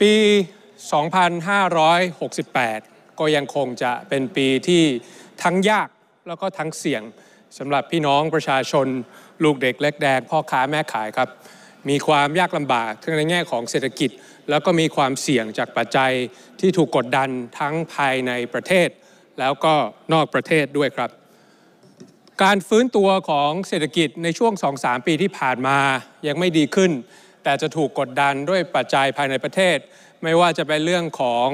ปี 2568 ก็ยังคงจะเป็นปีที่ทั้งยากแล้วก็ทั้งเสี่ยงสำหรับพี่น้องประชาชนลูกเด็กเล็กแดงพ่อค้าแม่ขายครับ มีความยากลำบาก ทั้งในแง่ของเศรษฐกิจ แล้วก็มีความเสี่ยงจากปัจจัยที่ถูกกดดันทั้งภายในประเทศ แล้วก็นอกประเทศด้วยครับ การฟื้นตัวของเศรษฐกิจในช่วง 2-3 ปีที่ผ่านมายังไม่ดีขึ้นแต่จะถูกกดดันด้วยปัจจัยภายในประเทศ ไม่ว่าจะเป็นเรื่องของ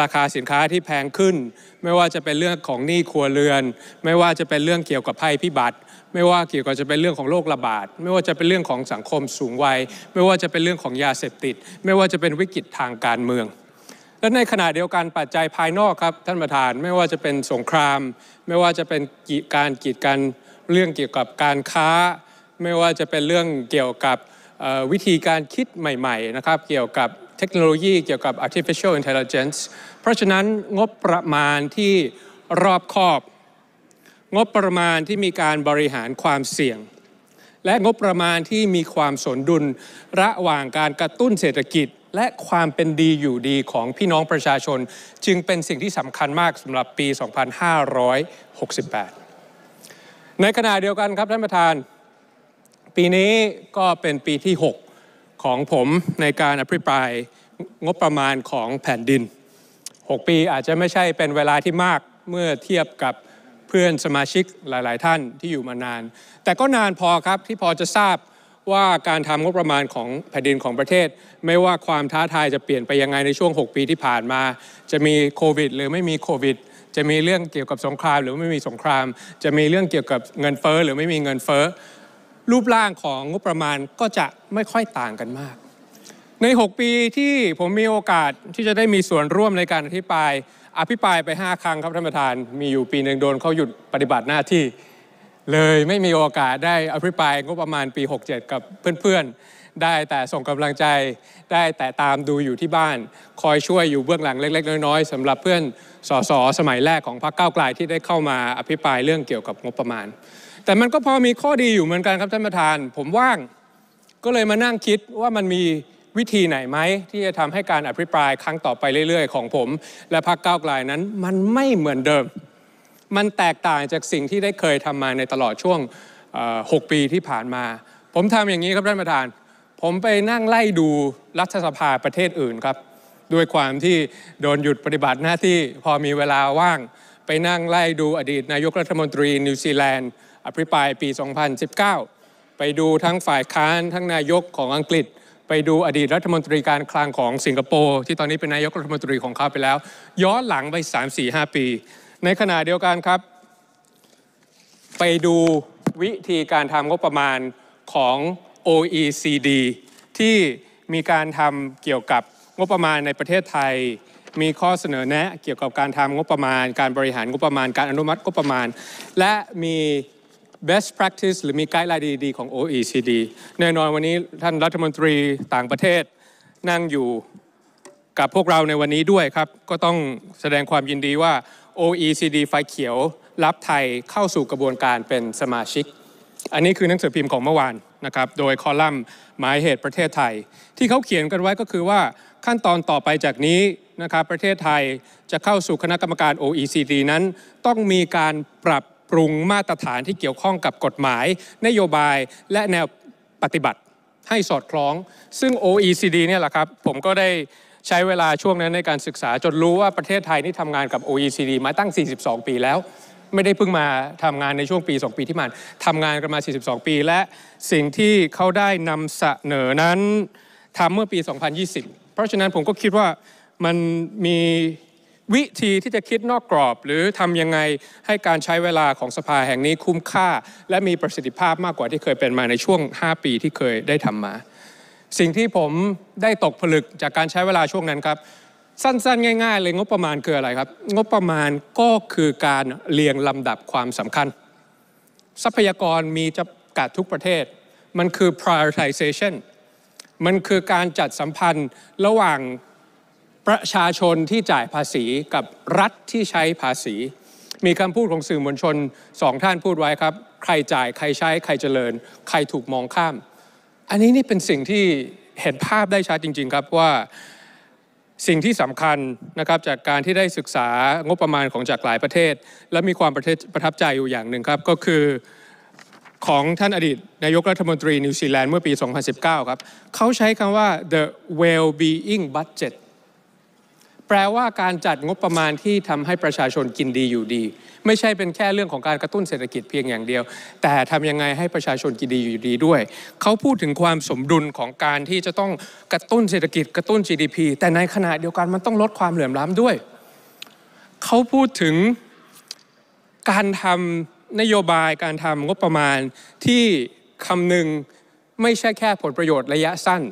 ราคาสินค้าที่แพงขึ้น ไม่ว่าจะเป็นเรื่องของหนี้ครัวเรือน ไม่ว่าจะเป็นเรื่องเกี่ยวกับภัยพิบัติไม่ว่าเกี่ยวกับจะเป็นเรื่องของโรคระบาด ไม่ว่าจะเป็นเรื่องของสังคมสูงวัยไม่ว่าจะเป็นเรื่องของยาเสพติด ไม่ว่าจะเป็นวิกฤตทางการเมือง และในขณะเดียวกันปัจจัยภายนอกครับท่านประธาน ไม่ว่าจะเป็นสงคราม ไม่ว่าจะเป็นการกีดกันเรื่องเกี่ยวกับการค้า ไม่ว่าจะเป็นเรื่องเกี่ยวกับวิธีการคิดใหม่ ๆ นะครับเกี่ยวกับเทคโนโลยีเกี่ยวกับ artificial intelligence เพราะฉะนั้นงบประมาณที่รอบคอบ งบประมาณที่มีการบริหารความเสี่ยง และงบประมาณที่มีความสนดุล ระหว่างการกระตุ้นเศรษฐกิจและความเป็นดีอยู่ดีของพี่น้องประชาชนจึงเป็นสิ่งที่สำคัญมากสำหรับปี 2568 ในขณะเดียวกันครับท่านประธานปีนี้ก็เป็นปีที่6ของผมในการอภิปรายงบประมาณของแผ่นดิน6 ปีอาจจะไม่ใช่เป็นเวลาที่มากเมื่อเทียบกับเพื่อนสมาชิกหลาย ๆ ท่านที่อยู่มานาน แต่ก็นานพอครับที่พอจะทราบว่าการทำงบประมาณของแผ่นดินของประเทศ ไม่ว่าความท้าทายจะเปลี่ยนไปยังไงในช่วง 6 ปีที่ผ่านมา จะมีโควิดหรือไม่มีโควิดจะมีเรื่องเกี่ยวกับสงครามหรือไม่มีสงคราม จะมีเรื่องเกี่ยวกับเงินเฟ้อหรือไม่มีเงินเฟ้อรูปร่างของงบประมาณก็จะไม่ค่อยต่างกันมาก ใน 6 ปีที่ผมมีโอกาสที่จะได้มีส่วนร่วมในการอภิปราย อภิปรายไป5ครั้งครับท่านประธาน มีอยู่ปีหนึ่งโดนเขาหยุดปฏิบัติหน้าที่ เลยไม่มีโอกาสได้อภิปรายงบประมาณปี 67 กับเพื่อนๆ ได้แต่ส่งกำลังใจ ได้แต่ตามดูอยู่ที่บ้าน คอยช่วยอยู่เบื้องหลังเล็กๆน้อยๆสำหรับเพื่อน สสสมัยแรกของพรรคก้าวไกลที่ได้เข้ามาอภิปรายเรื่องเกี่ยวกับงบประมาณแต่มันก็พอมีข้อดีอยู่เหมือนกัน ครับท่านประธาน ผมว่างก็เลยมานั่งคิดว่ามันมีวิธีไหนไหมที่จะทำให้การอภิปรายครั้งต่อไปเรื่อย ๆของผม และพรรคก้าวไกลนั้นมันไม่เหมือนเดิม มันแตกต่างจากสิ่งที่ได้เคยทำมาในตลอดช่วง 6 ปีที่ผ่านมา ผมทำอย่างนี้ครับท่านประธาน ผมไปนั่งไล่ดูรัฐสภาประเทศอื่นครับด้วยความที่โดนหยุดปฏิบัติหน้าที่ พอมีเวลาว่างไปนั่งไล่ดูอดีตนายกรัฐมนตรี นิวซีแลนด์อภิปรายปี 2019 ไปดูทั้งฝ่ายค้านทั้งนายกของอังกฤษ ไปดูอดีตรัฐมนตรีการคลังของสิงคโปร์ ที่ตอนนี้เป็นนายกรัฐมนตรีของเขาไปแล้ว ย้อนหลังไป3-4-5 ปี ในขณะเดียวกันครับ ไปดูวิธีการทำงบประมาณของ OECD ที่มีการทำเกี่ยวกับงบประมาณในประเทศไทย มีข้อเสนอแนะเกี่ยวกับการทำงบประมาณ การบริหารงบประมาณ การอนุมัติงบประมาณ และมี best practice หรือมีไกด์ไลน์ดีๆ ของ OECD แน่นอนวันนี้ท่านรัฐมนตรีต่างประเทศนั่งอยู่กับพวกเราในวันนี้ด้วยครับ ก็ต้องแสดงความยินดีว่า OECD ไฟเขียว รับไทยเข้าสู่กระบวนการเป็นสมาชิก อันนี้คือหนังสือพิมพ์ของเมื่อวานนะครับโดยคอลัมน์หมายเหตุประเทศไทย ที่เขาเขียนกันไว้ก็คือว่าขั้นตอนต่อไปจากนี้นะครับประเทศไทยจะเข้าสู่คณะกรรมการ OECD นั้นต้องมีการปรับปรุงมาตรฐานที่เกี่ยวข้องกับกฎหมาย นโยบายและแนวปฏิบัติให้สอดคล้อง ซึ่ง OECD เนี่ยแหละครับ ผมก็ได้ใช้เวลาช่วงนั้นในการศึกษาจนรู้ว่าประเทศไทยนี่ทำงานกับ OECD มาตั้ง 42 ปีแล้ว ไม่ได้เพิ่งมาทำงานในช่วงปี 2 ปีที่ผ่านทำงานกันมา 42 ปีและสิ่งที่เขาได้นำเสนอนั้นทำเมื่อปี 2020 เพราะฉะนั้นผมก็คิดว่ามันมีวิธีที่จะคิดนอกกรอบหรือทำยังไงให้การใช้เวลาของสภาแห่งนี้คุ้มค่า และมีประสิทธิภาพมากกว่าที่เคยเป็นมาในช่วง 5 ปีที่เคยได้ทำมา สิ่งที่ผมได้ตกผลึกจากการใช้เวลาช่วงนั้นครับ สั้นๆ ง่ายๆเลย งบประมาณคืออะไรครับ งบประมาณก็คือการเรียงลำดับความสำคัญ ทรัพยากรมีจำกัดทุกประเทศ มันคือ prioritization มันคือการจัดสัมพันธ์ระหว่างประชาชนที่จ่ายภาษีกับรัฐที่ใช้ภาษี มีคำพูดของสื่อมวลชนสองท่านพูดไว้ครับ ใครจ่ายใครใช้ใครเจริญ ใครถูกมองข้าม อันนี้นี่เป็นสิ่งที่เห็นภาพได้ชัดจริงๆครับว่าสิ่งที่สำคัญนะครับจากการที่ได้ศึกษางบประมาณของจากหลายประเทศ และมีความประประทับใจอยู่อย่างหนึ่งครับ ก็คือของท่านอดีตนายกรัฐมนตรีนิวซีแลนด์เมื่อปี 2019ครับเขาใช้คำว่า the well-being budget แปลว่าการจัดงบประมาณที่ทำให้ประชาชนกินดีอยู่ดี ไม่ใช่เป็นแค่เรื่องของการกระตุ้นเศรษฐกิจเพียงอย่างเดียว แต่ทำยังไงให้ประชาชนกินดีอยู่ดีด้วย เขาพูดถึงความสมดุลของการที่จะต้องกระตุ้นเศรษฐกิจกระตุ้น GDP แต่ในขณะเดียวกันมันต้องลดความเหลื่อมล้ำด้วย เขาพูดถึง การทำนโยบายการทำงบประมาณที่คำนึงไม่ใช่แค่ผลประโยชน์ระยะสั้น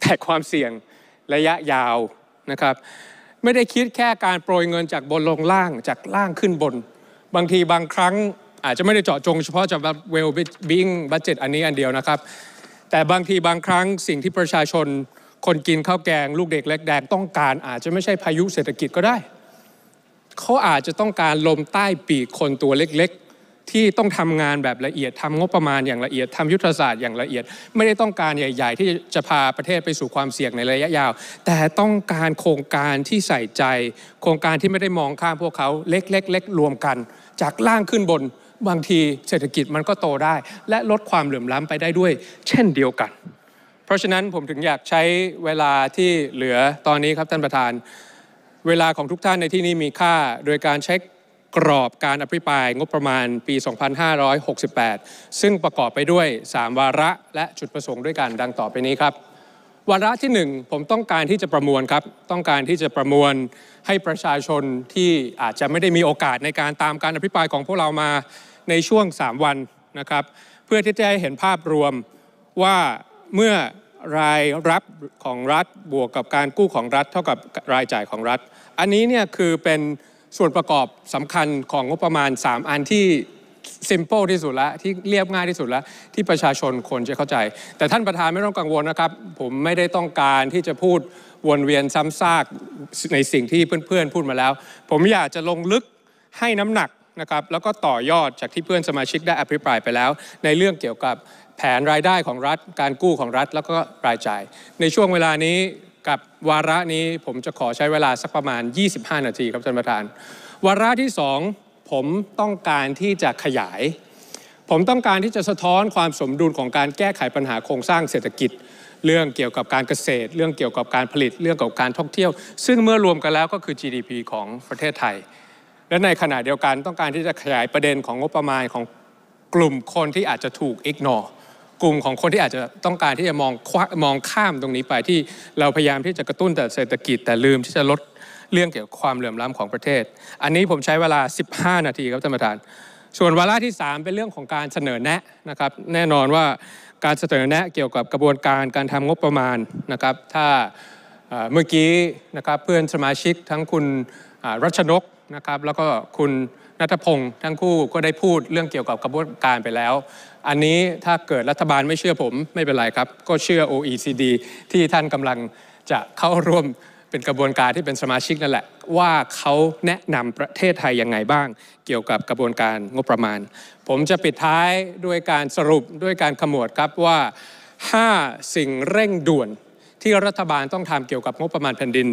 แต่ความเสี่ยงระยะยาวะครับไม่ได้คิดแค่การโปรยเงินจากบนลงล่างจากล่างขึ้นบน บางทีบางครั้งอาจจะไม่ได้เจาะจงเฉพาะจากเวลบิงบัจเจตอันนี้อันเดียวนะครับ แต่บางทีบางครั้งสิ่งที่ประชาชนคนกินข้าวแกง ลูกเด็กเล็กแดงต้องการอาจจะไม่ใช่พายุเศรษฐกิจก็ได้ เขาอาจจะต้องการลมใต้ปีกคนตัวเล็กที่ต้องทำงานแบบละเอียดทำงบประมาณอย่างละเอียดทำยุทธศาสตร์อย่างละเอียด ไม่ได้ต้องการใหญ่ๆ ที่จะพาประเทศไปสู่ความเสี่ยงในระยะยาว แต่ต้องการโครงการที่ใส่ใจ โครงการที่ไม่ได้มองข้ามพวกเขาเล็กๆๆรวมกัน จากล่างขึ้นบนบางทีเศรษฐกิจมันก็โตได้ และลดความเหลื่อมล้ำไปได้ด้วยเช่นเดียวกัน เพราะฉะนั้นผมถึงอยากใช้เวลาที่เหลือตอนนี้ครับท่านประธาน เวลาของทุกท่านในที่นี้มีค่า โดยการเช็คกรอบการอภิปรายงบประมาณปี 2568 ซึ่งประกอบไปด้วย 3 วาระ และจุดประสงค์ด้วยกันดังต่อไปนี้ครับวาระที่ 1 ผมต้องการที่จะประมวลครับต้องการที่จะประมวลให้ประชาชนที่อาจจะไม่ได้มีโอกาสในการตามการอภิปรายของพวกเรามาในช่วง 3 วันนะครับ เพื่อที่จะให้เห็นภาพรวมว่าเมื่อรายรับของรัฐบวกกับการกู้ของรัฐเท่ากับรายจ่ายของรัฐ อันนี้เนี่ยคือเป็นส่วนประกอบสำคัญของงบประมาณ3อันที่ simple ที่สุดละที่เรียบง่ายที่สุดละที่ประชาชนคนจะเข้าใจ แต่ท่านประธานไม่ต้องกังวลนะครับ ผมไม่ได้ต้องการที่จะพูดวนเวียนซ้ำซากในสิ่งที่เพื่อน ๆพูดมาแล้ว ผมอยากจะลงลึกให้น้ำหนักนะครับแล้วก็ต่อยอดจากที่เพื่อนสมาชิกได้อภิปรายไปแล้ว ในเรื่องเกี่ยวกับแผนรายได้ของรัฐการกู้ของรัฐแล้วก็รายจ่าย ในช่วงเวลานี้กับวาระนี้ผมจะขอใช้เวลาสักประมาณ 25 นาทีครับท่านประธาน วาระที่ 2 ผมต้องการที่จะขยาย ผมต้องการที่จะสะท้อนความสมดุลของการแก้ไขปัญหาโครงสร้างเศรษฐกิจ เรื่องเกี่ยวกับการเกษตร เรื่องเกี่ยวกับการผลิตเรื่องเกี่ยวกับการท่องเที่ยว ซึ่งเมื่อรวมกันแล้วก็คือ GDP ของประเทศไทย และในขณะเดียวกันต้องการที่จะขยายประเด็นของงบประมาณของกลุ่มคนที่อาจจะถูกอิกนอร์กลุ่มของคนที่อาจจะต้องการที่จะมองมองข้ามตรงนี้ไปที่เราพยายามที่จะกระตุ้นแต่เศรษฐกิจ แต่ลืมที่จะลดเรื่องเกี่ยวกับความเหลื่อมล้ำของประเทศ อันนี้ผมใช้เวลา 15 นาทีครับท่านประธาน ส่วนวาระที่ 3 เป็นเรื่องของการเสนอแนะนะครับ แน่นอนว่าการเสนอแนะเกี่ยวกับกระบวนการการทำงบประมาณนะครับ ถ้าเมื่อกี้นะครับเพื่อนสมาชิกทั้งคุณรัชนกนะครับแล้วก็คุณนัทพงศ์ทั้งคู่ก็ได้พูดเรื่องเกี่ยวกับกระบวนการไปแล้ว อันนี้ถ้าเกิดรัฐบาลไม่เชื่อผมไม่เป็นไรครับ ก็เชื่อ OECD ที่ท่านกำลังจะเข้าร่วมเป็นกระบวนการที่เป็นสมาชิกนั่นแหละ ว่าเขาแนะนำประเทศไทยยังไงบ้างเกี่ยวกับกระบวนการงบประมาณ ผมจะปิดท้ายด้วยการสรุปด้วยการขมวดครับว่า 5 สิ่งเร่งด่วน ที่รัฐบาลต้องทำเกี่ยวกับงบประมาณแผ่นดิน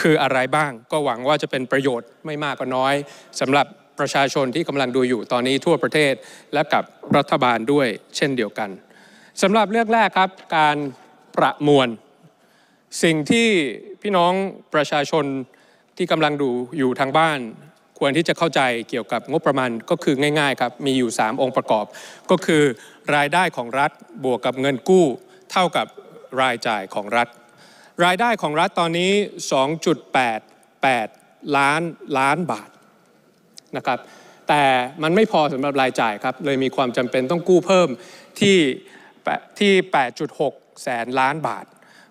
คืออะไรบ้าง ก็หวังว่าจะเป็นประโยชน์ไม่มากก็น้อย สำหรับประชาชนที่กำลังดูอยู่ตอนนี้ทั่วประเทศและกับรัฐบาลด้วยเช่นเดียวกันสำหรับเรื่องแรกครับการประมวล สิ่งที่พี่น้องประชาชนที่กำลังดูอยู่ทางบ้าน ควรที่จะเข้าใจเกี่ยวกับงบประมาณก็คือง่ายๆครับมีอยู่ 3 องค์ประกอบ ก็คือรายได้ของรัฐบวกกับเงินกู้ เท่ากับรายจ่ายของรัฐ รายได้ของรัฐตอนนี้ 2.88 ล้านล้านบาทนะครับ แต่มันไม่พอสำหรับรายจ่ายครับ เลยมีความจำเป็นต้องกู้เพิ่มที่ที่ 8.6 แสนล้านบาท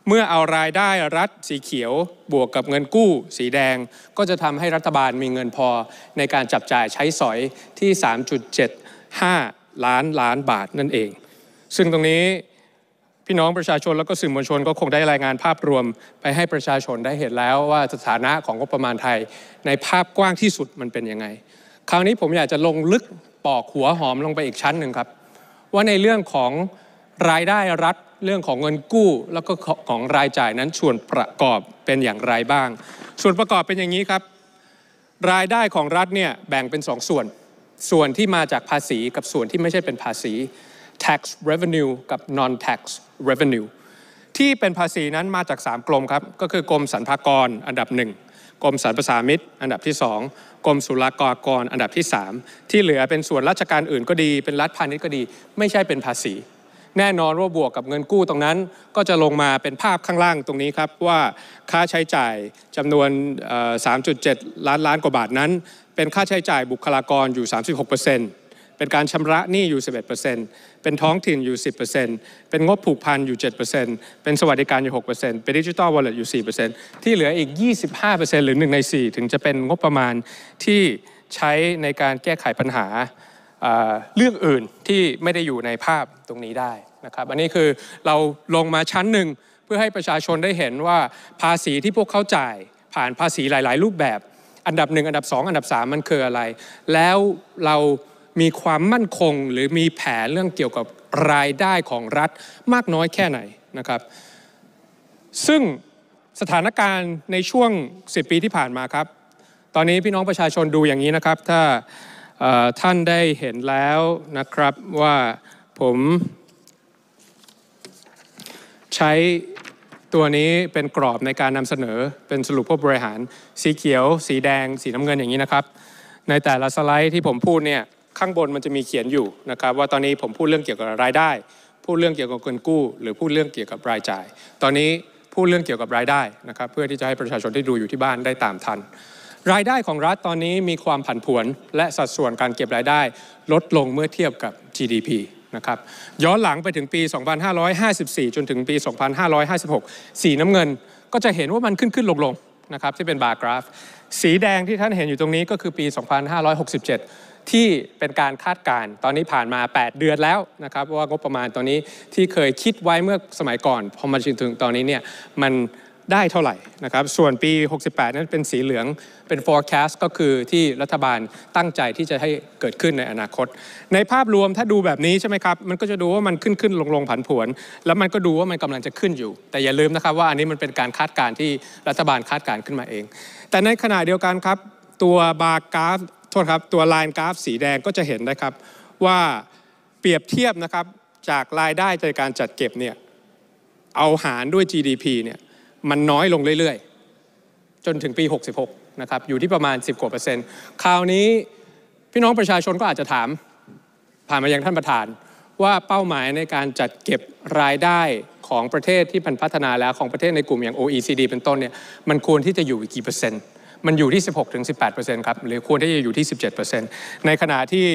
เมื่อเอารายได้รัฐสีเขียวบวกกับเงินกู้สีแดงก็จะทำให้รัฐบาลมีเงินพอในการจับจ่ายใช้สอยที่ 3.75 ล้านล้านบาทนั่นเอง ซึ่งตรงนี้พี่น้องประชาชนแล้วก็สื่อมวลชนก็คงได้รายงานภาพรวมไปให้ประชาชนได้เห็นแล้วว่าสถานะของงบประมาณไทยในภาพกว้างที่สุดมันเป็นยังไง คราวนี้ผมอยากจะลงลึกปอกหัวหอมลงไปอีกชั้นหนึ่งครับ ว่าในเรื่องของรายได้รัฐเรื่องของเงินกู้แล้วก็ของรายจ่ายนั้นส่วนประกอบเป็นอย่างไรบ้าง ส่วนประกอบเป็นอย่างนี้ครับ รายได้ของรัฐเนี่ยแบ่งเป็น2สส่วน ส่วนที่มาจากภาษีกับส่วนที่ไม่ใช่เป็นภาษี tax revenue กับ non tax revenue ที่เป็นภาษีนั้นมาจาก 3กรมครับก็คือกรมสรรพากรอันดับ 1 กรมสรรพสามิตอันดับที่ 2กรมศุลกากรอันดับที่ 3 ที่เหลือเป็นส่วนราชการอื่นก็ดีเป็นรัฐพาณิชย์ก็ดี ไม่ใช่เป็นภาษี แน่นอนว่าบวกกับเงินกู้ตรงนั้น ก็จะลงมาเป็นภาพข้างล่างตรงนี้ครับว่าค่าใช้จ่ายจำนวน 3.7 ล้านล้านกว่าบาทนั้น เป็นค่าใช้จ่ายบุคลากรอยู่ 36%เป็นการชำระหนี้อยู่ 11%เเป็นท้องถิ่นอยู่ 10%เป็นงบผูกพันอยู่ 7%เป็นสวัสดิการอยู่ 6%เป็นดิจิทัลวอลเล็ตอยู่ 4%ที่เหลืออีก 25%หรือ 1 ใน 4 ถึงจะเป็นงบประมาณที่ใช้ในการแก้ไขปัญหาเรื่องอื่นที่ไม่ได้อยู่ในภาพตรงนี้ได้นะครับอันนี้คือเราลงมาชั้นหนึ่งเพื่อให้ประชาชนได้เห็นว่าภาษีที่พวกเขาจ่ายผ่านภาษีหลายๆ รูปแบบ อันดับหนึ่งอันดับ2อันดับ3มันคืออะไร แล้วเรามีความมั่นคงหรือมีแผนเรื่องเกี่ยวกับรายได้ของรัฐมากน้อยแค่ไหนนะครับ ซึ่งสถานการณ์ในช่วง 10 ปีที่ผ่านมาครับ ตอนนี้พี่น้องประชาชนดูอย่างนี้นะครับ ถ้าท่านได้เห็นแล้วนะครับว่าผม ใช้ตัวนี้เป็นกรอบในการนำเสนอเป็นสรุปผู้บริหาร สีเขียว สีแดง สีน้ำเงินอย่างนี้นะครับ ในแต่ละสไลด์ที่ผมพูดเนี่ยข้างบนมันจะมีเขียนอยู่นะครับว่าตอนนี้ผมพูดเรื่องเกี่ยวกับรายได้ พูดเรื่องเกี่ยวกับเงินกู้ หรือพูดเรื่องเกี่ยวกับรายจ่าย ตอนนี้พูดเรื่องเกี่ยวกับรายได้นะครับเพื่อที่จะให้ประชาชนที่ดูอยู่ที่บ้านได้ตามทัน รายได้ของรัฐตอนนี้มีความผันผวน และสัดส่วนการเก็บรายได้ลดลงเมื่อเทียบกับ GDP นะครับย้อนหลังไปถึงปี 2554 จนถึงปี 2556สีน้ำเงินก็จะเห็นว่ามันขึ้นขึ้นลงลงนะครับที่เป็นบาร์กราฟ สีแดงที่ท่านเห็นอยู่ตรงนี้ก็คือปี 2567ที่เป็นการคาดการณ์ตอนนี้ผ่านมา 8 เดือนแล้วนะครับว่างบประมาณตอนนี้ที่เคยคิดไว้เมื่อสมัยก่อน พอมาถึงตอนนี้เนี่ยมันได้เท่าไหร่นะครับ ส่วนปี 68 นั้นเป็นสีเหลืองเป็น forecast ก็คือที่รัฐบาลตั้งใจที่จะให้เกิดขึ้นในอนาคต ในภาพรวมถ้าดูแบบนี้ใช่ไหมครับ มันก็จะดูว่ามันขึ้นขึ้นลงลงผันผวนแล้วมันก็ดูว่ามันกำลังจะขึ้นอยู่แต่อย่าลืมนะครับว่าอันนี้มันเป็นการคาดการณ์ที่รัฐบาลคาดการณ์ขึ้นมาเอง แต่ในขณะเดียวกันครับ ตัวบาร์กราฟโทษครับตัวลายกราฟสีแดงก็จะเห็นนะครับ ว่าเปรียบเทียบนะครับ จากรายได้จากการจัดเก็บเนี่ยเอาหารด้วย GDP เนี่ยมันน้อยลงเรื่อยๆ จนถึงปี 66 นะครับอยู่ที่ประมาณ10กว่าเปอร์เซ็นต์คราวนี้พี่น้องประชาชนก็อาจจะถามผ่านมายังท่านประธาน ว่าเป้าหมายในการจัดเก็บรายได้ของประเทศที่พัฒนาแล้วของประเทศในกลุ่มอย่าง OECD เป็นต้นเนี่ยมันควรที่จะอยู่กี่เปอร์เซ็นต์มันอยู่ที่ 16-18%ครับ หรือควรที่จะอยู่ที่ 17%ในขณะที่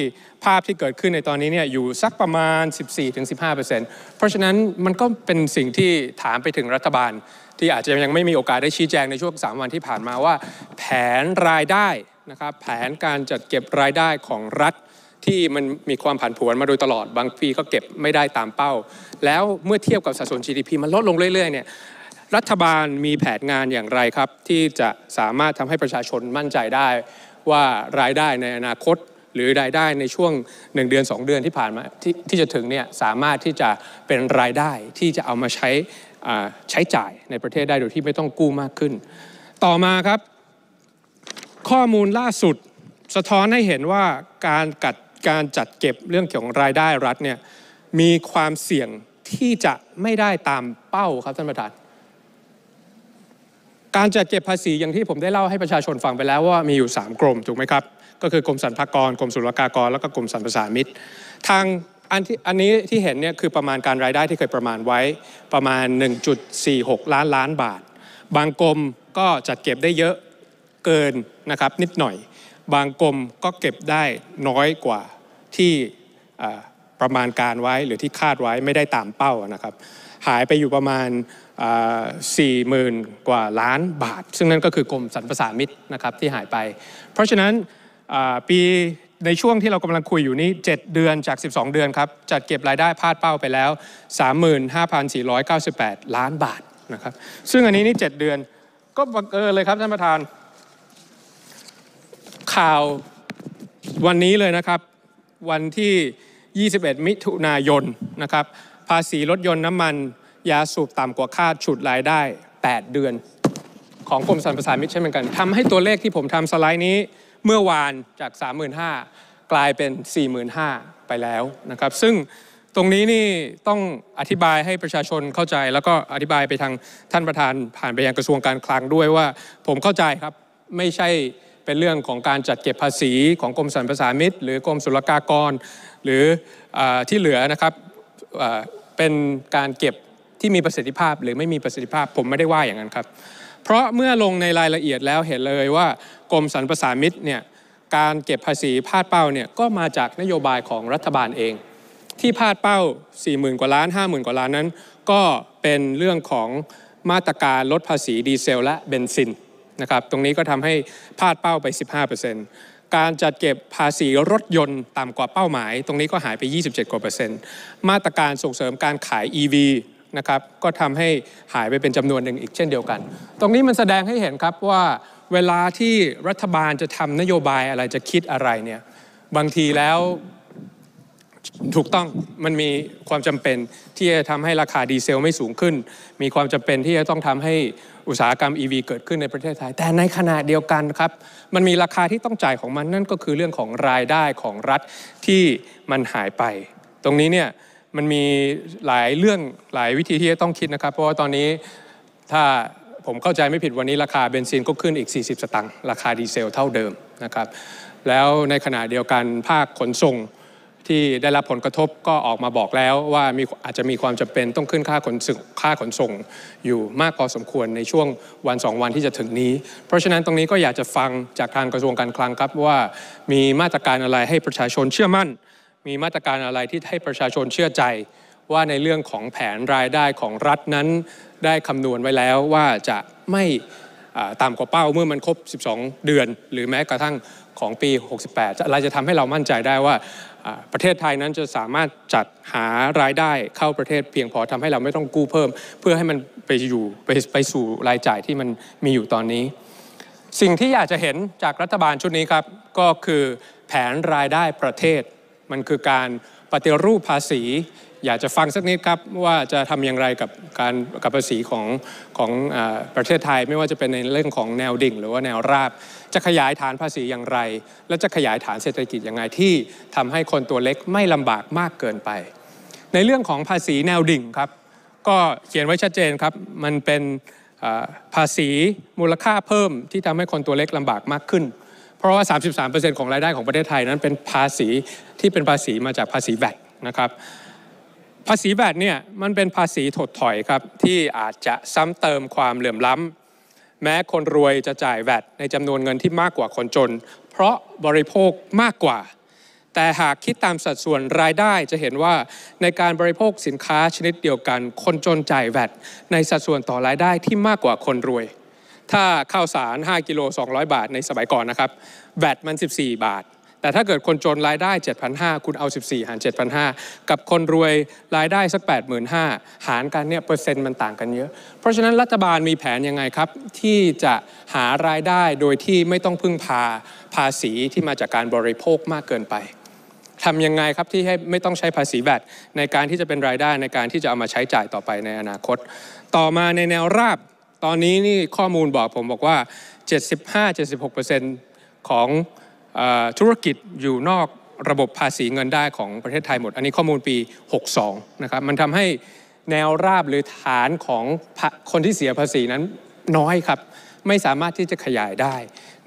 ภาพที่เกิดขึ้นในตอนนี้เนี่ยอยู่สักประมาณ 14-15%เพราะฉะนั้นมันก็เป็นสิ่งที่ถามไปถึงรัฐบาล ที่อาจจะยังไม่มีโอกาสได้ชี้แจงในช่วง 3 วันที่ผ่านมาว่า แผนรายได้นะครับแผนการจัดเก็บรายได้ของรัฐที่มันมีความผันผวนมาโดยตลอดบางปีก็เก็บไม่ได้ตามเป้า แล้วเมื่อเทียบกับสัดส่วน GDP มันลดลงเรื่อยๆเนี่ยรัฐบาลมีแผนงานอย่างไรครับ ที่จะสามารถทำให้ประชาชนมั่นใจได้ว่ารายได้ในอนาคตหรือรายได้ในช่วง 1 เดือน 2 เดือนที่ผ่านมาทที่จะถึงเนี่ยสามารถที่จะเป็นรายได้ที่จะเอามาใช้ใช้จ่ายในประเทศได้โดยที่ไม่ต้องกู้มากขึ้น ต่อมาครับ ข้อมูลล่าสุดสะท้อนให้เห็นว่าการกัดการจัดเก็บเรื่องเกี่ยวกับรายได้รัฐเนี่ยมีความเสี่ยงที่จะไม่ได้ตามเป้าครับท่านประธานการจัดเก็บภาษีอย่างที่ผมได้เล่าให้ประชาชนฟังไปแล้วว่ามีอยู่ 3กรมถูกไหมครับก็คือกรมสรรพากรกรมศุลกากรแล้วก็กรมสรรพสามิตทางอันที่อันนี้ที่เห็นเนี่ยคือประมาณการรายได้ที่เคยประมาณไว้ประมาณ 1.46 ล้านล้านบาท บางกรมก็จัดเก็บได้เยอะเกินนะครับนิดหน่อย บางกรมก็เก็บได้น้อยกว่าที่ประมาณการไว้ หรือที่คาดไว้ไม่ได้ตามเป้านะครับหายไปอยู่ประมาณ4 0,000 กว่าล้านบาท ซึ่งนั่นก็คือกรมสรรพสามิตนะครับที่หายไป เพราะฉะนั้นปีในช่วงที่เรากำลังคุยอยู่นี้ 7 เดือนจาก 12 เดือนครับ จัดเก็บรายได้พลาดเป้าไปแล้ว 35,498 ล้านบาทนะครับ ซึ่งอันนี้นี่ 7 เดือนก็บังเอิญเลยครับท่านประธาน ข่าววันนี้เลยนะครับ วันที่ 21 มิถุนายนนะครับ ภาษีรถยนต์น้ำมันยาสูบต่ำกว่าคาดฉุดรายได้ 8 เดือน ของกรมสรรพสามิตเช่นเหมือนกันทำให้ตัวเลขที่ผมทำสไลด์นี้เมื่อวานจาก 35,000กลายเป็น 45,000ไปแล้วนะครับ ซึ่งตรงนี้นี่ต้องอธิบายให้ประชาชนเข้าใจ แล้วก็อธิบายไปทางท่านประธานผ่านไปยังกระทรวงการคลังด้วยว่า ผมเข้าใจครับ ไม่ใช่เป็นเรื่องของการจัดเก็บภาษี ของกรมสรรพสามิตหรือกรมศุลกากร หรืออที่เหลือนะครับเป็นการเก็บที่มีประสิทธิภาพหรือไม่มีประสิทธิภาพผมไม่ได้ว่าอย่างนั้นครับ เพราะเมื่อลงในรายละเอียดแล้วเห็นเลยว่า กรมสรรพสามิตเนี่ยการเก็บภาษีพาดเป้าเนี่ยก็มาจากนโยบายของรัฐบาลเอง ที่พาดเป้า40,000กว่าล้าน50,000 กว่าล้านนั้น ก็เป็นเรื่องของมาตรการลดภาษีดีเซล และเบนซินนะครับตรงนี้ก็ทำให้พาดเป้าไป15%การจัดเก็บภาษีรถยนต์ต่ำกว่าเป้าหมาย ตรงนี้ก็หายไป27%กว่าเปอร์เซ็นต์มาตรการส่งเสริมการขาย EV นะครับก็ทำให้หายไปเป็นจำนวนหนึ่งอีกเช่นเดียวกัน ตรงนี้มันแสดงให้เห็นครับว่าเวลาที่รัฐบาลจะทำนโยบายอะไรจะคิดอะไรเนี่ย บางทีแล้วถูกต้องมันมีความจำเป็น ที่จะทำให้ราคาดีเซลไม่สูงขึ้น มีความจำเป็นที่จะต้องทำให้อุตสาหกรรม EV เกิดขึ้นในประเทศไทย แต่ในขณะเดียวกันครับมันมีราคาที่ต้องจ่ายของมันนั่นก็คือเรื่องของรายได้ของรัฐที่มันหายไป ตรงนี้เนี่ยมันมีหลายเรื่องหลายวิธีที่จะต้องคิดนะครับ เพราะว่าตอนนี้ถ้าผมเข้าใจไม่ผิดวันนี้ราคาเบนซินก็ขึ้นอีก 40 สตังค์ราคาดีเซลเท่าเดิมนะครับ แล้วในขณะเดียวกันภาคขนส่งที่ได้รับผลกระทบก็ออกมาบอกแล้วว่ามีอาจจะมีความจำเป็นต้องขึ้นค่าขนส่งค่าขนส่งอยู่มากพอสมควรในช่วงวัน 2 วันที่จะถึงนี้ เพราะฉะนั้นตรงนี้ก็อยากจะฟังจากทางกระทรวงการคลังครับว่ามีมาตรการอะไรให้ประชาชนเชื่อมั่นมีมาตรการอะไรที่ให้ประชาชนเชื่อใจว่าในเรื่องของแผนรายได้ของรัฐนั้นได้คำนวณไว้แล้วว่าจะไม่ต่ำกว่าเป้าเมื่อมันครบ 12 เดือน หรือแม้กระทั่งของปี 68อะไรจะทำให้เรามั่นใจได้ว่าประเทศไทยนั้นจะสามารถจัดหารายได้เข้าประเทศเพียงพอทำให้เราไม่ต้องกู้เพิ่ม เพื่อให้มันไปอยู่ไปไปสู่รายจ่ายที่มันมีอยู่ตอนนี้ สิ่งที่อยากจะเห็นจากรัฐบาลชุดนี้ครับก็คือแผนรายได้ประเทศมันคือการปฏิรูปภาษีอยากจะฟังสักนิดครับว่าจะทำอย่างไรกับการกับภาษีของของอประเทศไทย ไม่ว่าจะเป็นในเรื่องของแนวดิ่งหรือว่าแนวราบ จะขยายฐานภาษีอย่างไร และจะขยายฐานเศรษฐกิจอย่างไรที่ทำให้คนตัวเล็กไม่ลำบากมากเกินไป ในเรื่องของภาษีแนวดิ่งครับ ก็เขียนไว้ชัดเจนครับ มันเป็นภาษีมูลค่าเพิ่ม ที่ทำให้คนตัวเล็กลำบากมากขึ้นราะว่า33%ของรายได้ของประเทศไทยนั้นเป็นภาษีที่เป็นภาษีมาจากภาษีแบตนะครับ ภาษีแบตเนี่ยมันเป็นภาษีถดถอยครับที่อาจจะซ้ำเติมความเหลื่อมล้ำแม้คนรวยจะจ่ายแบตในจำนวนเงินที่มากกว่าคนจน เพราะบริโภคมากกว่า แต่หากคิดตามสัดส่วนรายได้จะเห็นว่าในการบริโภคสินค้าชนิดเดียวกัน คนจนจ่ายแวตในสัดส่วนต่อรายได้ที่มากกว่าคนรวยถ้าข้าวสาร 5 กิโล 200 บาท ในสมัยก่อนนะครับ แบตมัน 14 บาท แต่ถ้าเกิดคนจนรายได้ 7,500 คุณเอา 14 หาร 7,500 กับคนรวยรายได้สัก 85,000 หารกันเนี่ย เปอร์เซ็นต์มันต่างกันเยอะ เพราะฉะนั้นรัฐบาลมีแผนยังไงครับ ที่จะหารายได้โดยที่ไม่ต้องพึ่งพาภาษีที่มาจากการบริโภคมากเกินไปทำยังไงครับที่ให้ไม่ต้องใช้ภาษีแบตในการที่จะเป็นรายได้ในการที่จะเอามาใช้จ่ายต่อไปในอนาคต ต่อมาในแนวราบตอนนี้นี่ข้อมูลบอกผมบอกว่า 75-76%ของธุรกิจอยู่นอกระบบภาษีเงินได้ของประเทศไทยหมด อันนี้ข้อมูลปี 62 นะครับ มันทำให้แนวราบหรือฐานของคนที่เสียภาษีนั้นน้อยครับ ไม่สามารถที่จะขยายได้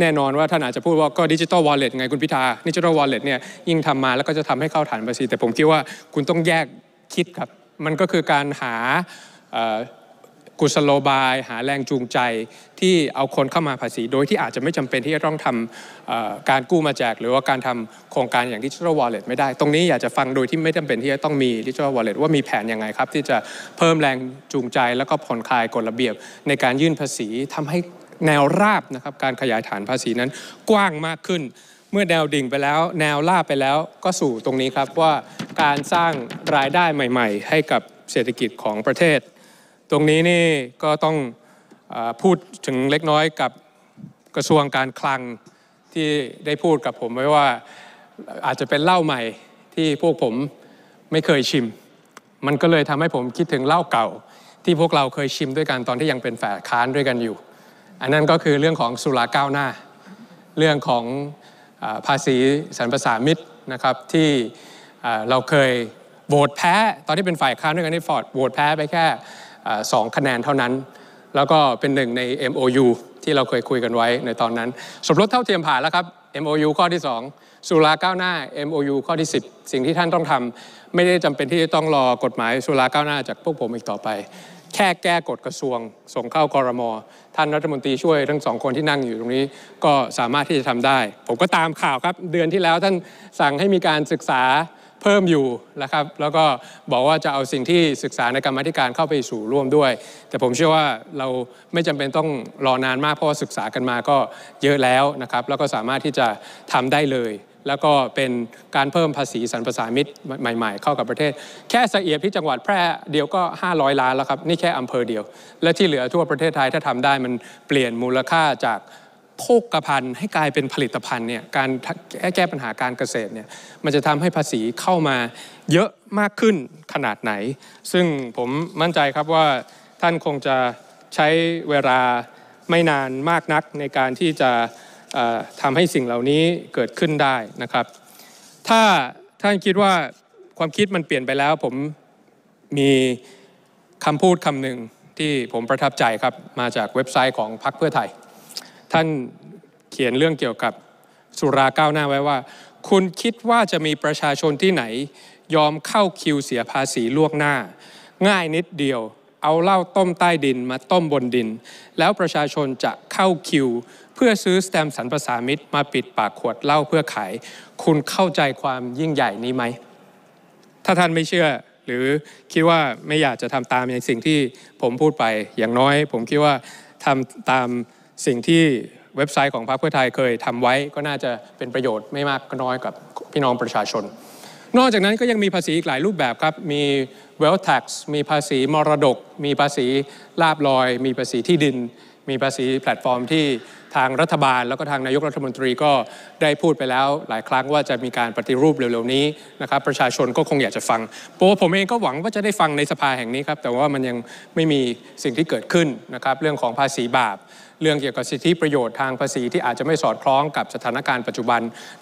แน่นอนว่าท่านอาจจะพูดว่าก็ดิจิตอลวอลเล็ตไงคุณพิธาดิจิตอลวอลเล็ตเนี่ยยิ่งทำมาแล้วก็จะทำให้เข้าฐานภาษี แต่ผมคิดว่าคุณต้องแยกคิดครับ มันก็คือการหากุศโลบาย หาแรงจูงใจที่เอาคนเข้ามาภาษี โดยที่อาจจะไม่จำเป็นที่จะต้องทำการกู้มาแจก หรือว่าการทำโครงการอย่างดิจิทัลวอลเล็ตไม่ได้ ตรงนี้อยากจะฟังโดยที่ไม่จำเป็นที่จะต้องมีดิจิทัลวอลเล็ตว่ามีแผนยังไงครับ ที่จะเพิ่มแรงจูงใจ แล้วก็ผ่อนคลายกฎระเบียบ ในการยื่นภาษีทำให้แนวราบนะครับการขยายฐานภาษีนั้นกว้างมากขึ้น เมื่อแนวดิ่งไปแล้วแนวลาบไปแล้วก็สู่ตรงนี้ครับว่าการสร้างรายได้ใหม่ ๆ ให้กับเศรษฐกิจของประเทศตรงนี้นี่ก็ต้องพูดถึงเล็กน้อยกับกระทรวงการคลังที่ได้พูดกับผมไว้ว่าอาจจะเป็นเหล้าใหม่ที่พวกผมไม่เคยชิม มันก็เลยทำให้ผมคิดถึงเหล้าเก่า ที่พวกเราเคยชิมด้วยกัน ตอนที่ยังเป็นฝ่ายค้านด้วยกันอยู่ อันนั้นก็คือเรื่องของสุราก้าวหน้า เรื่องของภาษีสรรพสามิตนะครับ ที่เราเคยโหวตแพ้ตอนที่เป็นฝ่ายค้านด้วยกันที่ฟอร์ดโหวตแพ้ไปแค่สองคะแนนเท่านั้น แล้วก็เป็นหนึ่งใน MOU ที่เราเคยคุยกันไว้ในตอนนั้นสมรสเท่าเทียมผ่านแล้วครับ MOU ข้อที่ 2 สุราก้าวหน้า MOU ข้อที่ 10 สิ่งที่ท่านต้องทำ ไม่ได้จำเป็นที่จะต้องรอกฎหมายสุราก้าวหน้าจากพวกผมอีกต่อไป แค่แก้กฎกระทรวง ส่งเข้ากรม ท่านรัฐมนตรีช่วยทั้งสองคนที่นั่งอยู่ตรงนี้ ก็สามารถที่จะทำได้ ผมก็ตามข่าวครับเดือนที่แล้วท่านสั่งให้มีการศึกษาเพิ่มอยู่นะครับแล้วก็บอกว่าจะเอาสิ่งที่ศึกษาในกรรมธิการเข้าไปสู่ร่วมด้วย แต่ผมเชื่อว่าเราไม่จำเป็นต้องรอนานมากเพราะศึกษากันมาก็เยอะแล้วนะครับ แล้วก็สามารถที่จะทำได้เลย แล้วก็เป็นการเพิ่มภาษีสรรพสามิตใหม่ๆเข้ากับประเทศแค่สะเอียบที่จังหวัดแพร่เดียวก็ 500 ล้านแล้วครับ นี่แค่อำเภอเดียว และที่เหลือทั่วประเทศไทยถ้าทำได้มัน เปลี่ยนมูลค่าจากโคกระพันให้กลายเป็นผลิตภัณฑ์เนี่ยการแก้ปัญหาการเกษตรเนี่ย มันจะทำให้ภาษีเข้ามาเยอะมากขึ้นขนาดไหน ซึ่งผมมั่นใจครับว่าท่านคงจะใช้เวลาไม่นานมากนักในการที่จะทำให้สิ่งเหล่านี้เกิดขึ้นได้นะครับ ถ้า ท่านคิดว่าความคิดมันเปลี่ยนไปแล้วผมมีคำพูดคำหนึ่งที่ผมประทับใจครับมาจากเว็บไซต์ของพรรคเพื่อไทยท่านเขียนเรื่องเกี่ยวกับสุราก้าวหน้าไว้ว่า คุณคิดว่าจะมีประชาชนที่ไหน ยอมเข้าคิวเสียภาษีลวกหน้า ง่ายนิดเดียวเอาเหล้าต้มใต้ดินมาต้มบนดิน แล้วประชาชนจะเข้าคิว เพื่อซื้อสแตมสันประสามิตรมาปิดปากขวดเหล้าเพื่อขาย คุณเข้าใจความยิ่งใหญ่นี้ไหมถ้าท่านไม่เชื่อ หรือคิดว่าไม่อยากจะทำตามในสิ่งที่ผมพูดไปอย่างน้อย ผมคิดว่าทำตามสิ่งที่เว็บไซต์ของพรรคเพื่อไทยเคยทำไว้ ก็น่าจะเป็นประโยชน์ไม่มากก็น้อยกับพี่น้องประชาชน นอกจากนั้นก็ยังมีภาษีอีกหลายรูปแบบครับ มี wealth tax มีภาษีมรดก มีภาษีลาบลอย มีภาษีที่ดิน มีภาษีแพลตฟอร์มที่ทางรัฐบาลแล้วก็ทางนายกรัฐมนตรีก็ได้พูดไปแล้ว หลายครั้งว่าจะมีการปฏิรูปเร็วๆนี้นะครับ ประชาชนก็คงอยากจะฟังเพราะว่าผมเองก็หวังว่าจะได้ฟังในสภาแห่งนี้ครับแต่ว่ามันยังไม่มีสิ่งที่เกิดขึ้นนะครับเรื่องของภาษีบาปเรื่องเกี่ยวกับสิทธิประโยชน์ทางภาษีที่อาจจะไม่สอดคล้องกับสถานการณ์ปัจจุบัน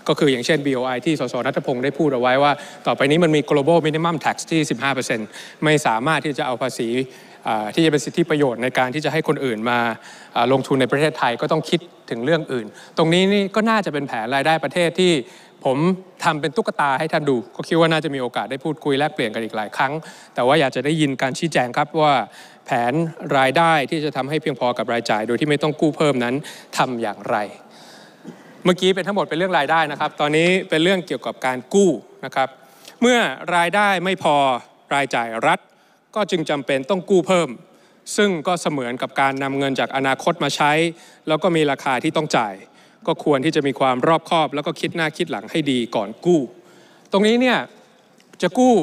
ก็คืออย่างเช่น BOI ที่สสนัทพงศ์ได้พูดเอาไว้ว่า ต่อไปนี้มันมี global minimum tax ที่ 15%ไม่สามารถที่จะเอาภาษีที่จะเป็นสิทธิประโยชน์ในการที่จะให้คนอื่นมาลงทุนในประเทศไทยก็ต้องคิดถึงเรื่องอื่น ตรงนี้นี่ก็น่าจะเป็นแผนรายได้ประเทศที่ผมทำเป็นตุ๊กตาให้ท่านดูก็คิดว่าน่าจะมีโอกาสได้พูดคุยแลกเปลี่ยนกันอีกหลายครั้ง แต่ว่าอยากจะได้ยินการชี้แจงครับว่าแผนรายได้ที่จะทำให้เพียงพอกับรายจ่าย โดยที่ไม่ต้องกู้เพิ่มนั้นทำอย่างไร เมื่อกี้เป็นทั้งหมดเป็นเรื่องรายได้นะครับ ตอนนี้เป็นเรื่องเกี่ยวกับการกู้นะครับ เมื่อรายได้ไม่พอรายจ่ายรัฐก็จึงจำเป็นต้องกู้เพิ่ม ซึ่งก็เสมือนกับการนำเงินจากอนาคตมาใช้ แล้วก็มีราคาที่ต้องจ่าย ก็ควรที่จะมีความรอบคอบ แล้วก็คิดหน้าคิดหลังให้ดีก่อนกู้ ตรงนี้เนี่ยจะกู้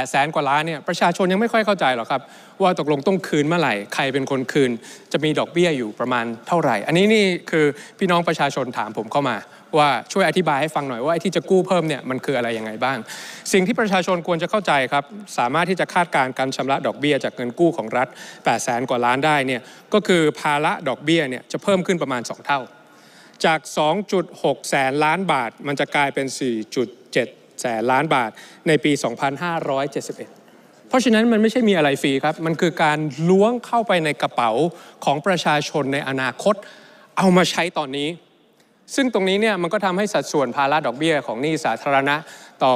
8แสนกว่าล้านเนี่ยประชาชนยังไม่ค่อยเข้าใจหรอกครับว่าตกลงต้องคืนเมื่อไหร่ใครเป็นคนคืน จะมีดอกเบี้ยอยู่ประมาณเท่าไหร่ อันนี้นี่คือพี่น้องประชาชนถามผมเข้ามา ว่าช่วยอธิบายให้ฟังหน่อยว่าไอ้ที่จะกู้เพิ่มเนี่ยมันคืออะไรยังไงบ้าง สิ่งที่ประชาชนควรจะเข้าใจครับสามารถที่จะคาดการณ์การชำระดอกเบี้ยจากเงินกู้ของรัฐ8แสนกว่าล้านได้เนี่ยก็คือภาระดอกเบี้ยเนี่ยจะเพิ่มขึ้นประมาณ 2 เท่า จาก 2.6แสนล้านบาทมันจะกลายเป็น 4.7แสนล้านบาทในปี 2571 เพราะฉะนั้นมันไม่ใช่มีอะไรฟรีครับ มันคือการล้วงเข้าไปในกระเป๋าของประชาชนในอนาคตเอามาใช้ตอนนี้ ซึ่งตรงนี้เนี่ยมันก็ทำให้สัดส่วนภาระดอกเบี้ยของหนี้สาธารณะต่อ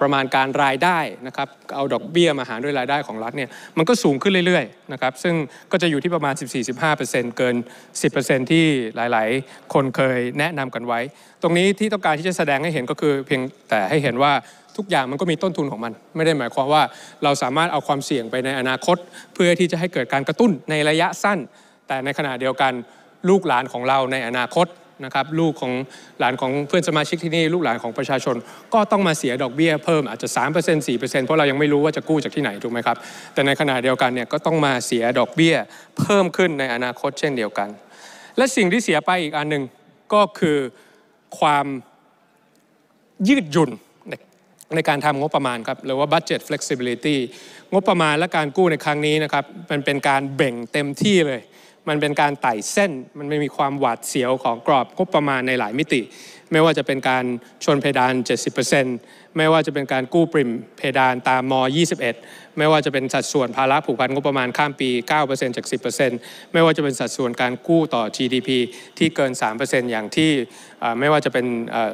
ประมาณการรายได้นะครับเอาดอกเบี้ยมาหารด้วยรายได้ของรัฐเนี่ยมันก็สูงขึ้นเรื่อยๆนะครับซึ่งก็จะอยู่ที่ประมาณ 14-15%เกิน 10%ที่หลายๆ คนเคยแนะนำกันไว้ ตรงนี้ที่ต้องการที่จะแสดงให้เห็นก็คือ เพียงแต่ให้เห็นว่าทุกอย่างมันก็มีต้นทุนของมัน ไม่ได้หมายความว่าเราสามารถเอาความเสี่ยงไปในอนาคต เพื่อที่จะให้เกิดการกระตุ้นในระยะสั้น แต่ในขณะเดียวกันลูกหลานของเราในอนาคตนะครับลูกของหลานของเพื่อนสมาชิกที่นี่ลูกหลานของประชาชนก็ต้องมาเสียดอกเบี้ยเพิ่มอาจจะ3% 4%เพราะเรายังไม่รู้ว่าจะกู้จากที่ไหนถูกไหมครับแต่ในขณะเดียวกันเนี่ยก็ต้องมาเสียดอกเบี้ยเพิ่มขึ้นในอนาคตเช่นเดียวกัน และสิ่งที่เสียไปอีกอันหนึ่งก็คือความยืดหยุ่นในการทำงบประมาณครับหรือว่า budget flexibility งบประมาณและการกู้ในครั้งนี้นะครับมันเป็นการเบ่งเต็มที่เลยมันเป็นการไต่เส้น มันไม่มีความหวาดเสียวของกรอบงบประมาณในหลายมิติ ไม่ว่าจะเป็นการชนเพดาน 70%ไม่ว่าจะเป็นการกู้ปริมเพดานตามม21ไม่ว่าจะเป็นสัดส่วนภาระผูกพันงบประมาณข้ามปี 9%จาก 10%ไม่ว่าจะเป็นสัดส่วนการกู้ต่อ GDP ที่เกิน 3%อย่างที่ไม่ว่าจะเป็น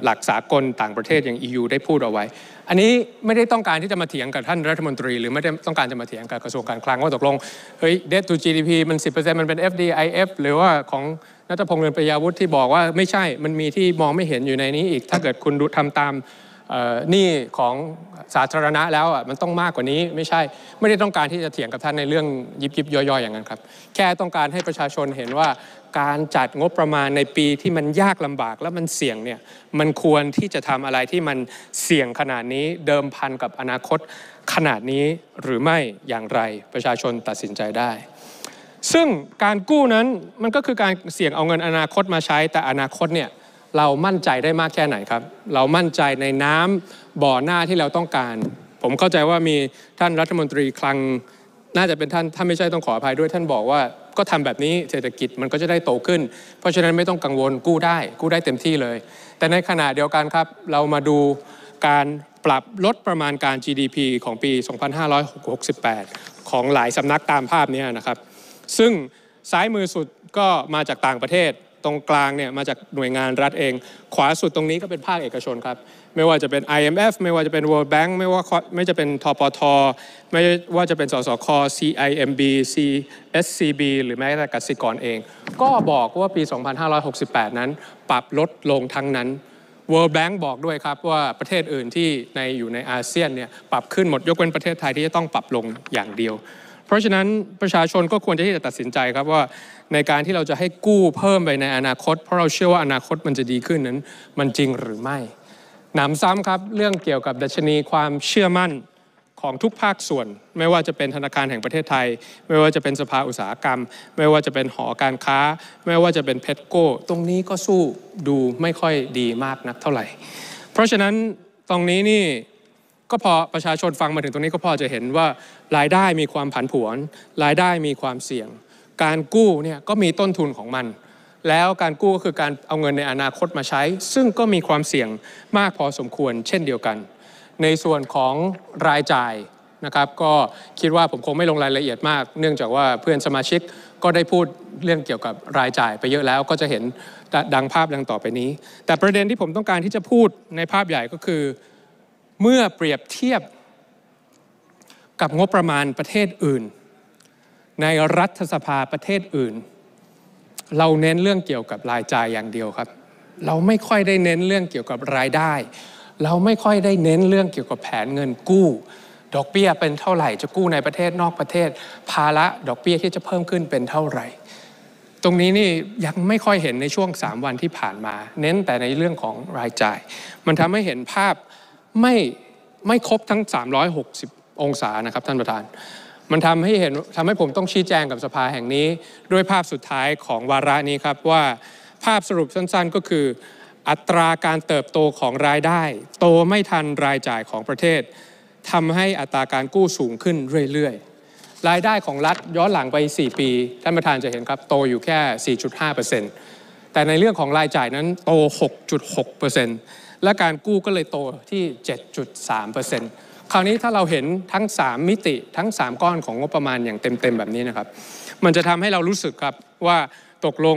หลักสากลต่างประเทศอย่าง EU ได้พูดเอาไว้ อันนี้ไม่ได้ต้องการที่จะมาเถียงกับท่านรัฐมนตรีหรือไม่ได้ต้องการจะมาเถียงกับกระทรวงการคลังว่าตกลง เฮ้ย debt to GDP มัน 10%มันเป็น FDIF หรือว่าของนัทพงษ์เรือนปรยาวุฒิที่บอกว่าไม่ใช่ มันมีที่มองไม่เห็นอยู่ในนี้อีก ถ้าเกิดคุณดูทำตามหนี้ของสาธารณะแล้วมันต้องมากกว่านี้ไม่ใช่ไม่ได้ต้องการที่จะเถียงกับท่านในเรื่องยิบยิบย่อยๆอย่างนั้นครับ แค่ต้องการให้ประชาชนเห็นว่าการจัดงบประมาณในปีที่มันยากลำบากและมันเสี่ยงเนี่ยมันควรที่จะทำอะไรที่มันเสี่ยงขนาดนี้เดิมพันกับอนาคตขนาดนี้หรือไม่อย่างไรประชาชนตัดสินใจได้ ซึ่งการกู้นั้นมันก็คือการเสี่ยงเอาเงินอนาคตมาใช้ แต่อนาคตเนี่ยเรามั่นใจได้มากแค่ไหนครับ เรามั่นใจในน้ำบ่อหน้าที่เราต้องการ ผมเข้าใจว่ามีท่านรัฐมนตรีคลัง น่าจะเป็นท่าน ถ้าไม่ใช่ต้องขออภัยด้วย ท่านบอกว่าก็ทำแบบนี้เศรษฐกิจมันก็จะได้โตขึ้น เพราะฉะนั้นไม่ต้องกังวลกู้ได้กู้ได้เต็มที่เลย แต่ในขณะเดียวกันครับ เรามาดูการปรับลดประมาณการ GDP ของปี 2568 ของหลายสำนักตามภาพนี้นะครับ ซึ่งซ้ายมือสุดก็มาจากต่างประเทศตรงกลางเนี่ยมาจากหน่วยงานรัฐเอง ขวาสุดตรงนี้ก็เป็นภาคเอกชนครับ ไม่ว่าจะเป็น IMF ไม่ว่าจะเป็น World Bank ไม่ว่าไม่จะเป็นทปทไม่ว่าจะเป็นสสค CIMB CSCB หรือแม้แต่กสิกรเอง ก็บอกว่าปี 2568 นั้นปรับลดลงทั้งนั้น World Bank บอกด้วยครับว่าประเทศอื่นที่ในอยู่ในอาเซียนเนี่ยปรับขึ้นหมดยกเว้นประเทศไทยที่จะต้องปรับลงอย่างเดียวเพราะฉะนั้นประชาชนก็ควรที่จะตัดสินใจครับว่าในการที่เราจะให้กู้เพิ่มไปในอนาคต เพราะเราเชื่อว่าอนาคตมันจะดีขึ้นนั้น มันจริงหรือไม่หนำซ้ำครับเรื่องเกี่ยวกับดัชนีความเชื่อมั่นของทุกภาคส่วน ไม่ว่าจะเป็นธนาคารแห่งประเทศไทย ไม่ว่าจะเป็นสภาอุตสาหกรรม ไม่ว่าจะเป็นหอการค้า ไม่ว่าจะเป็นเพชรโก้ตรงนี้ก็สู้ดูไม่ค่อยดีมากนักเท่าไหร่เพราะฉะนั้นตรงนี้นี่ก็พอประชาชนฟังมาถึงตรงนี้ก็พอจะเห็นว่ารายได้มีความผันผวนรายได้มีความเสี่ยง การกู้เนี่ยก็มีต้นทุนของมัน แล้วการกู้ก็คือการเอาเงินในอนาคตมาใช้ ซึ่งก็มีความเสี่ยงมากพอสมควร เช่นเดียวกัน ในส่วนของรายจ่ายนะครับ ก็คิดว่าผมคงไม่ลงรายละเอียดมาก เนื่องจากว่าเพื่อนสมาชิกก็ได้พูดเรื่องเกี่ยวกับรายจ่ายไปเยอะแล้วก็จะเห็นดังภาพดังต่อไปนี้ แต่ประเด็นที่ผมต้องการที่จะพูดในภาพใหญ่ก็คือเมื่อเปรียบเทียบกับงบประมาณประเทศอื่น ในรัฐสภาประเทศอื่น เราเน้นเรื่องเกี่ยวกับรายจ่ายอย่างเดียวครับ เราไม่ค่อยได้เน้นเรื่องเกี่ยวกับรายได้ เราไม่ค่อยได้เน้นเรื่องเกี่ยวกับแผนเงินกู้ ดอกเบี้ยเป็นเท่าไหร่จะกู้ในประเทศนอกประเทศ ภาระดอกเบี้ยที่จะเพิ่มขึ้นเป็นเท่าไหร่ ตรงนี้นี่ยังไม่ค่อยเห็นในช่วง 3วันที่ผ่านมา เน้นแต่ในเรื่องของรายจ่าย มันทำให้เห็นภาพไม่ไม่ครบทั้ง 360 องศา นะครับ ท่านประธาน มันทำให้เห็นทำให้ผมต้องชี้แจงกับสภาแห่งนี้ด้วยภาพสุดท้ายของวาระนี้ครับว่าภาพสรุปสั้นๆก็คือ อัตราการเติบโตของรายได้ โตไม่ทันรายจ่ายของประเทศทำให้อัตราการกู้สูงขึ้นเรื่อยๆ รายได้ของรัฐย้อนหลังไป 4 ปีท่านประธานจะเห็นครับโตอยู่แค่ 4.5%แต่ในเรื่องของรายจ่ายนั้นโต 6.6%และการกู้ก็เลยโตที่ 7.3%คราวนี้ถ้าเราเห็นทั้ง 3 มิติทั้ง 3 ก้อนของงบประมาณอย่างเต็มๆแบบนี้นะครับ มันจะทำให้เรารู้สึกครับว่าตกลง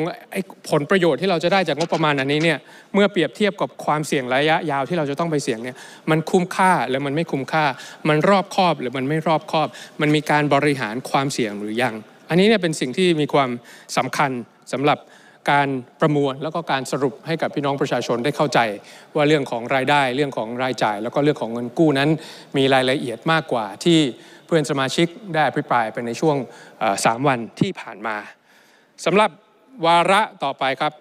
ผลประโยชน์ที่เราจะได้จากงบประมาณอันนี้เนี่ย เมื่อเปรียบเทียบกับความเสี่ยงระยะยาวที่เราจะต้องไปเสี่ยงเนี่ย มันคุ้มค่าหรือมันไม่คุ้มค่า มันรอบคอบหรือมันไม่รอบคอบ มันมีการบริหารความเสี่ยงหรือยัง อันนี้เนี่ยเป็นสิ่งที่มีความสำคัญสำหรับการประมวลแล้วก็การสรุปให้กับพี่น้องประชาชนได้เข้าใจว่าเรื่องของรายได้ เรื่องของรายจ่าย แล้วก็เรื่องของเงินกู้นั้นมีรายละเอียดมากกว่า ที่เพื่อนสมาชิกได้อภิปรายไปในช่วง3วันที่ผ่านมาสำหรับวาระต่อไปครับ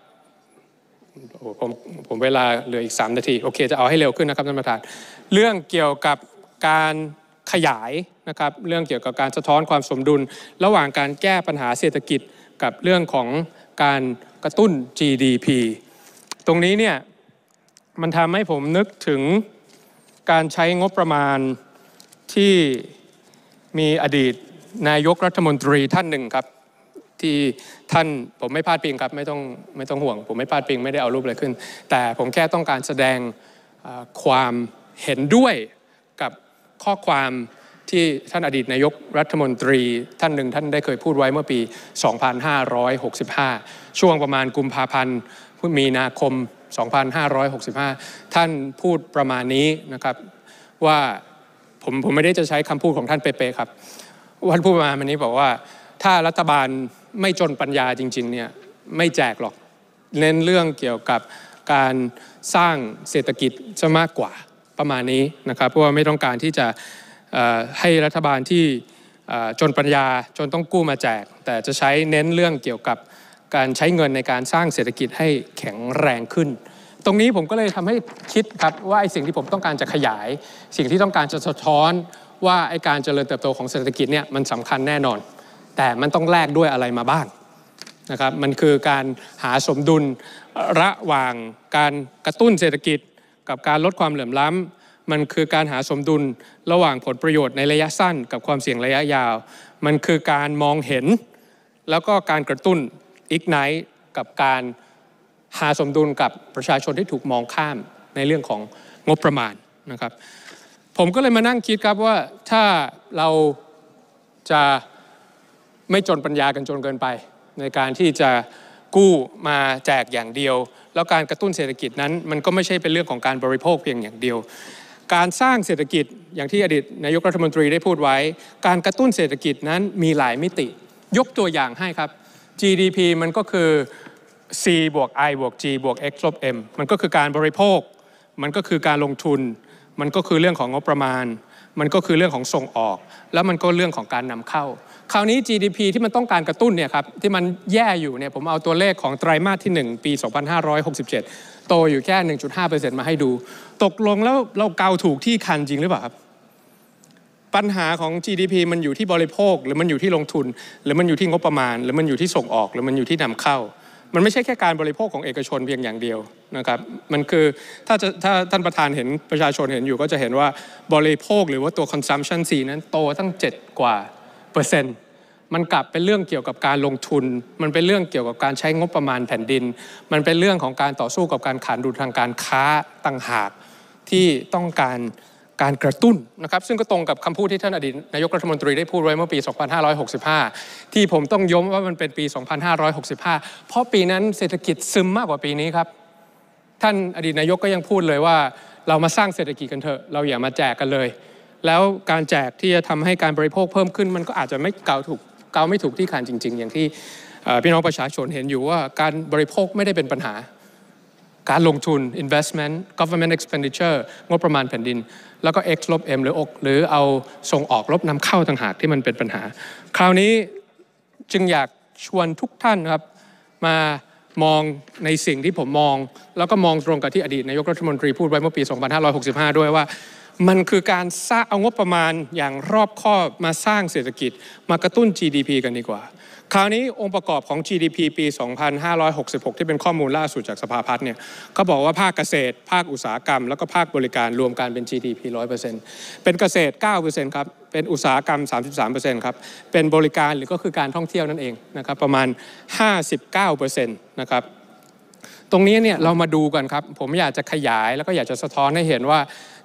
ผมผมเวลาเหลืออีก3นาทีโอเคจะเอาให้เร็วขึ้นนะครับท่านประธานเรื่องเกี่ยวกับการขยายนะครับเรื่องเกี่ยวกับการสะท้อนความสมดุล ระหว่างการแก้ปัญหาเศรษฐกิจ กับเรื่องของการระตุ้น GDP ตรงนี้เนี่ย มันทำให้ผมนึกถึงการใช้งบประมาณที่มีอดีตนายกรัฐมนตรีท่านหนึ่งครับ ที่ท่านผมไม่พลาดพิงครับไม่ต้องไม่ต้องห่วง ผมไม่พลาดพิงไม่ได้เอารูปอะไรขึ้น แต่ผมแค่ต้องการแสดงความเห็นด้วยกับข้อความที่ท่านอดีตนายกรัฐมนตรีท่านหนึ่งท่านได้เคยพูดไว้เมื่อปี 2565 ช่วงประมาณกุมภาพันธ์มีนาคม 2565 ท่านพูดประมาณนี้นะครับว่าผมผมไม่ได้จะใช้คำพูดของท่านเป๊ะๆครับท่านพูดประมาณนี้บอกว่าถ้ารัฐบาลไม่จนปัญญาจริงๆ เนี่ย ไม่แจกหรอก เน้นเรื่องเกี่ยวกับการสร้างเศรษฐกิจจะมากกว่าประมาณนี้นะครับ เพราะว่าไม่ต้องการที่จะให้รัฐบาลที่จนปัญญาจนต้องกู้มาแจก แต่จะใช้เน้นเรื่องเกี่ยวกับการใช้เงินในการสร้างเศรษฐกิจให้แข็งแรงขึ้น ตรงนี้ผมก็เลยทำให้คิดครับว่าไอ้สิ่งที่ผมต้องการจะขยาย สิ่งที่ต้องการจะสะท้อน ว่าไอ้การเจริญเติบโตของเศรษฐกิจเนี่ยมันสำคัญแน่นอน แต่มันต้องแลกด้วยอะไรมาบ้างนะครับมันคือการหาสมดุลระหว่างการกระตุ้นเศรษฐกิจ กับการลดความเหลื่อมล้ำมันคือการหาสมดุลระหว่างผลประโยชน์ในระยะสั้นกับความเสี่ยงระยะยาว มันคือการมองเห็น แล้วก็การกระตุ้นอีกไนท์กับการหาสมดุลกับประชาชนที่ถูกมองข้ามในเรื่องของงบประมาณนะครับผมก็เลยมานั่งคิดครับว่าถ้าเราจะไม่จนปัญญากันจนเกินไป ในการที่จะกู้มาแจกอย่างเดียว แล้วการกระตุ้นเศรษฐกิจนั้นมันก็ไม่ใช่เป็นเรื่องของการบริโภคเพียงอย่างเดียวการสร้างเศรษฐกิจอย่างที่อดีตนายกรัฐมนตรีได้พูดไว้ การกระตุ้นเศรษฐกิจนั้นมีหลายมิติ ยกตัวอย่างให้ครับ GDP มันก็คือ C บวก I บวก G บวก X ลบ M มันก็คือการบริโภค มันก็คือการลงทุน มันก็คือเรื่องของงบประมาณ มันก็คือเรื่องของส่งออก แล้วมันก็เรื่องของการนำเข้า คราวนี้ GDP ที่มันต้องการกระตุ้นเนี่ยครับ ที่มันแย่อยู่เนี่ยผมเอาตัวเลขของไตรมาสที่ 1 ปี 2567โตอยู่แค่ 1.5%มาให้ดู ตกลงแล้วเราเกาถูกที่คันจริงหรือเปล่าครับ ปัญหาของ GDP มันอยู่ที่บริโภคหรือมันอยู่ที่ลงทุน หรือมันอยู่ที่งบประมาณ หรือมันอยู่ที่ส่งออกหรือมันอยู่ที่นำเข้า มันไม่ใช่แค่การบริโภคของเอกชนเพียงอย่างเดียวนะครับ มันคือถ้าจะถ้าท่านประธานเห็นประชาชนเห็นอยู่ ก็จะเห็นว่าบริโภคหรือว่าตัว consumption 4นั้นโตตั้ง 7 กว่าเปอร์เซ็นต์มันกลับเป็นเรื่องเกี่ยวกับการลงทุน มันเป็นเรื่องเกี่ยวกับการใช้งบประมาณแผ่นดิน มันเป็นเรื่องของการต่อสู้กับการขานดุลทางการค้าต่างหาก ที่ต้องการการกระตุ้นนะครับ ซึ่งก็ตรงกับคำพูดที่ท่านอดีตนายกรัฐมนตรีได้พูดไว้เมื่อปี 2565 ที่ผมต้องย้มว่ามันเป็นปี 2565 เพราะปีนั้นเศรษฐกิจซึมมากกว่าปีนี้ครับ ท่านอดีตนายกก็ยังพูดเลยว่า เรามาสร้างเศรษฐกิจกันเถอะ เราอย่ามาแจกกันเลย แล้วการแจกที่จะทำให้การบริโภคเพิ่มขึ้นมันก็อาจจะไม่เก่าถูกกาไม่ถูกที่คานจริงๆ อย่างที่พี่น้องประชาชนเห็นอยู่ว่าการบริโภคไม่ได้เป็นปัญหา การลงทุน investment government expenditure งบประมาณแผ่นดิน แล้วก็ x ลบ m หรืออกหรือเอาส่งออกลบนำเข้าต่างหากที่มันเป็นปัญหา คราวนี้จึงอยากชวนทุกท่านครับมามองในสิ่งที่ผมมองแล้วก็มองตรงกับที่อดีตนายกรัฐมนตรีพูดไว้เมื่อปี 2565 ด้วยว่ามันคือการสร้างเอางบประมาณอย่างรอบคอบมาสร้างเศรษฐกิจ มากระตุ้น GDP กันดีกว่า คราวนี้องค์ประกอบของ GDP ปี 2566 ที่เป็นข้อมูลล่าสุดจากสภาพัฒน์เนี่ยเขาบอกว่าภาคเกษตร ภาคอุตสาหกรรมแล้วก็ภาคบริการรวมกันเป็น GDP 100%เป็นเกษตร9%ครับเป็นอุตสาหกรรม 33%ครับเป็นบริการหรือก็คือการท่องเที่ยวนั่นเองนะครับประมาณ59%นะครับตรงนี้เนี่ยเรามาดูกันครับผมอยากจะขยายแล้วก็อยากจะสะท้อนให้เห็นว่า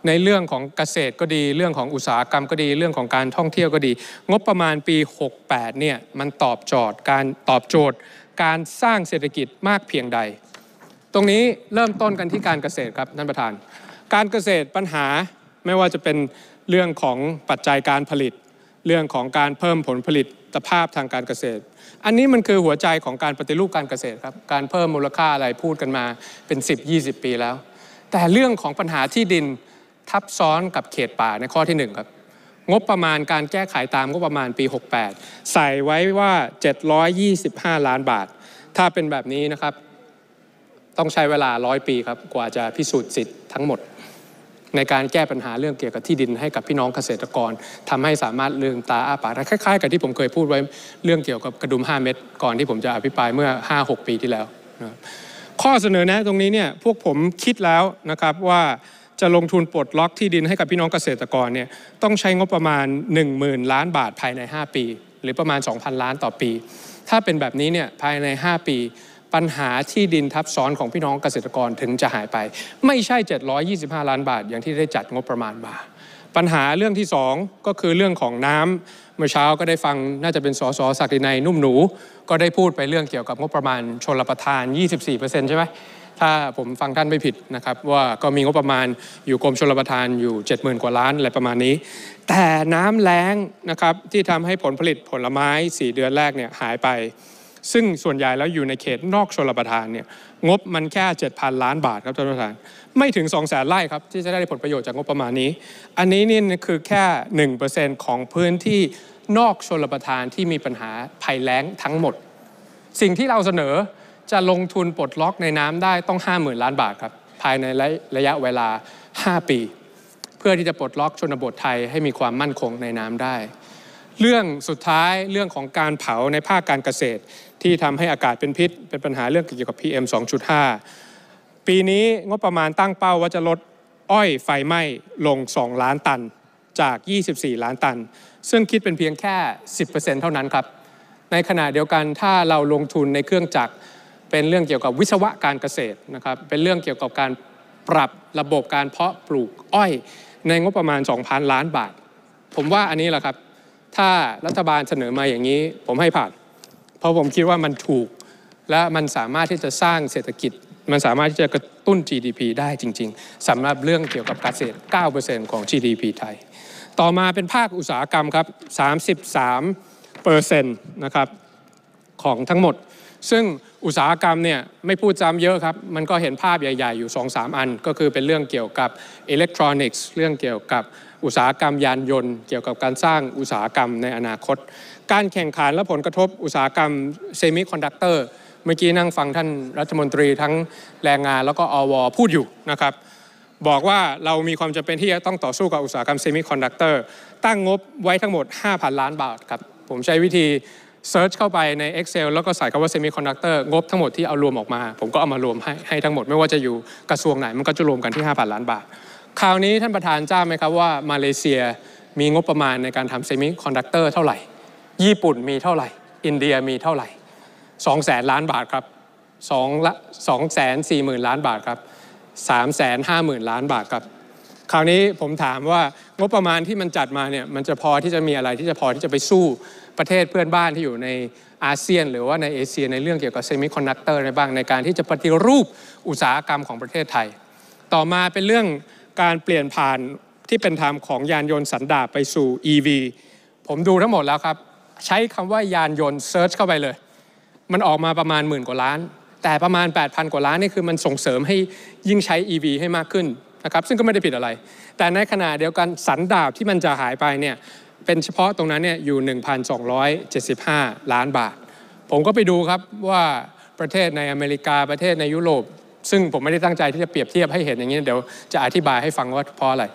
ในเรื่องของเกษตรก็ดี เรื่องของอุตสาหกรรมก็ดี เรื่องของการท่องเที่ยวก็ดี งบประมาณปี 68เนี่ยมันตอบโจทย์การตอบโจทย์ การสร้างเศรษฐกิจมากเพียงใด ตรงนี้เริ่มต้นกันที่การเกษตรครับท่านประธาน การเกษตรปัญหาไม่ว่าจะเป็นเรื่องของปัจจัยการผลิต เรื่องของการเพิ่มผลผลิตสภาพทางการเกษตร อันนี้มันคือหัวใจของการปฏิรูปการเกษตรครับการเพิ่มมูลค่าอะไรพูดกันมาเป็น 10-20 ปีแล้ว แต่เรื่องของปัญหาที่ดินทับซ้อนกับเขตป่าในข้อที่1ครับ งบประมาณการแก้ไขตามงบประมาณปี 68 ใส่ไว้ว่า 725 ล้านบาท ถ้าเป็นแบบนี้นะครับ ต้องใช้เวลาร้อยปีครับ กว่าจะพิสูจน์สิทธิ์ทั้งหมด ในการแก้ปัญหาเรื่องเกี่ยวกับที่ดินให้กับพี่น้องเกษตรกร ทำให้สามารถลืมตาอ้าปากคล้ายๆกับที่ผมเคยพูดไว้เรื่องเกี่ยวกับกระดุม5 เม็ดก่อนที่ผมจะอภิปรายเมื่อ5-6ปีที่แล้วข้อเสนอแนะตรงนี้เนี่ยพวกผมคิดแล้วนะครับว่าจะลงทุนปลดล็อกที่ดินให้กับพี่น้องเกษตรกรเนี่ยต้องใช้งบประมาณ 10,000 ล้านบาทภายใน 5 ปี หรือประมาณ 2,000 ล้านต่อปี ถ้าเป็นแบบนี้เนี่ยภายใน 5 ปี ปัญหาที่ดินทับซ้อนของพี่น้องเกษตรกรถึงจะหายไป ไม่ใช่ 725 ล้านบาท อย่างที่ได้จัดงบประมาณมาปัญหาเรื่องที่2ก็คือเรื่องของน้ำเมื่อเช้าก็ได้ฟังน่าจะเป็นสสศักดินัยนุ่มหนู ก็ได้พูดไปเรื่องเกี่ยวกับงบประมาณชนรประทาน24%ใช่ไหมถ้าผมฟังท่านไม่ผิดนะครับว่าก็มีงบประมาณอยู่กรมชลประทานอยู่70,000กว่าล้านอะไรประมาณนี้ แต่น้ำแล้งนะครับที่ทำให้ผลผลิตผลไม้4เดือนแรกเนี่ยหายไป ซึ่งส่วนใหญ่แล้วอยู่ในเขตนอกชลประทานเนี่ยงบมันแค่7,000ล้านบาทครับท่านประธานไม่ถึง2 0 0แสนไร่ครับ ที่จะได้ผลประโยชน์จากงบประมาณนี้ อันนี้นี่คือแค่ 1%ของพื้นที่นอกชลประทานที่มีปัญหาภัยแล้งทั้งหมด สิ่งที่เราเสนอจะลงทุนปลดล็อกในน้ำได้ต้อง50,000ล้านบาทครับ ภายในระยะเวลา 5 ปี เพื่อที่จะปลดล็อกชนบทไทยให้มีความมั่นคงในน้ำได้ เรื่องสุดท้ายเรื่องของการเผาในภาคการเกษตร ที่ทำให้อากาศเป็นพิษ เป็นปัญหาเรื่องเกี่ยวกับ PM 2.5 ปีนี้งบประมาณตั้งเป้าว่าจะลดอ้อยไฟไหม้ลง 2 ล้านตันจาก 24 ล้านตัน ซึ่งคิดเป็นเพียงแค่ 10%เท่านั้นครับในขณะเดียวกันถ้าเราลงทุนในเครื่องจักรเป็นเรื่องเกี่ยวกับวิศวะการเกษตรนะครับ เป็นเรื่องเกี่ยวกับการปรับระบบการเพราะปลูกอ้อยในงบประมาณ 2,000 ล้านบาท ผมว่าอันนี้แหละครับ ถ้ารัฐบาลเสนอมาอย่างนี้ ผมให้ผ่าน เพราะผมคิดว่ามันถูกและมันสามารถที่จะสร้างเศรษฐกิจ มันสามารถที่จะกระตุ้น GDP ได้จริง ๆสำหรับเรื่องเกี่ยวกับเกษตร9%ของ GDP ไทย ต่อมาเป็นภาคอุตสาหกรรมครับ33%นะครับของทั้งหมดซึ่งอุตสาหกรรมเนี่ย ไม่พูดจำเยอะครับ มันก็เห็นภาพใหญ่ๆ อยู่ 2-3 อัน ก็คือเป็นเรื่องเกี่ยวกับอิเล็กทรอนิกส์ เรื่องเกี่ยวกับอุตสาหกรรมยานยนต์ เกี่ยวกับการสร้างอุตสาหกรรมในอนาคต การแข่งขันและผลกระทบอุตสาหกรรมเซมิคอนดักเตอร์เมื่อกี้นั่งฟังท่านรัฐมนตรีทั้งแรงงานแล้วก็อวพูดอยู่นะครับบอกว่าเรามีความจำเป็นที่จะต้องต่อสู้กับอุตสาหกรรมเซมิคอนดักเตอร์ตั้งงบไว้ทั้งหมด 5,000 ล้านบาทครับผมใช้วิธีเซิร์ชเข้าไปใน Excel แล้วก็ใส่คำว่า semiconductor งบทั้งหมดที่เอารวมออกมา ผมก็เอามารวมให้ให้ทั้งหมดไม่ว่าจะอยู่กระทรวงไหน มันก็จะรวมกันที่5,000ล้านบาท คราวนี้ท่านประธานทราบไหมครับว่ามาเลเซียมีงบประมาณในการทำเซมิคอนดักเตอร์เท่าไหร่ ญี่ปุ่นมีเท่าไหร่ อินเดียมีเท่าไหร่2แสนล้านบาทครับ2ละ2แสน4หมื่นล้านบาทครับ3แสน5หมื่นล้านบาทครับ คราวนี้ผมถามว่างบประมาณที่มันจัดมาเนี่ยมันจะพอที่จะมีอะไร ที่จะพอที่จะไปสู้ประเทศเพื่อนบ้านที่อยู่ในอาเซียนหรือว่าในเอเชีย ในเรื่องเกี่ยวกับเซมิคอนดักเตอร์ในบ้างในการที่จะปฏิรูปอุตสาหกรรมของประเทศไทย ต่อมาเป็นเรื่องการเปลี่ยนผ่านที่เป็นธรรมของยานยนต์สันดาปไปสู่ EV ผมดูทั้งหมดแล้วครับ ใช้คำว่ายานยนต์เซิร์ชเข้าไปเลย มันออกมาประมาณหมื่นกว่าล้าน แต่ประมาณ 8,000 กว่าล้านนี่คือมันส่งเสริมให้ยิ่งใช้ EV ให้มากขึ้นนะครับ ซึ่งก็ไม่ได้ผิดอะไร แต่ในขณะเดียวกันสันดาบที่มันจะหายไปเนี่ยเป็นเฉพาะตรงนั้นเนี่ยอยู่ 1,275 ล้านบาท ผมก็ไปดูครับว่าประเทศในอเมริกาประเทศในยุโรป ซึ่งผมไม่ได้ตั้งใจที่จะเปรียบเทียบให้เห็นอย่างนี้ เดี๋ยวจะอธิบายให้ฟังว่าเพราะอะไร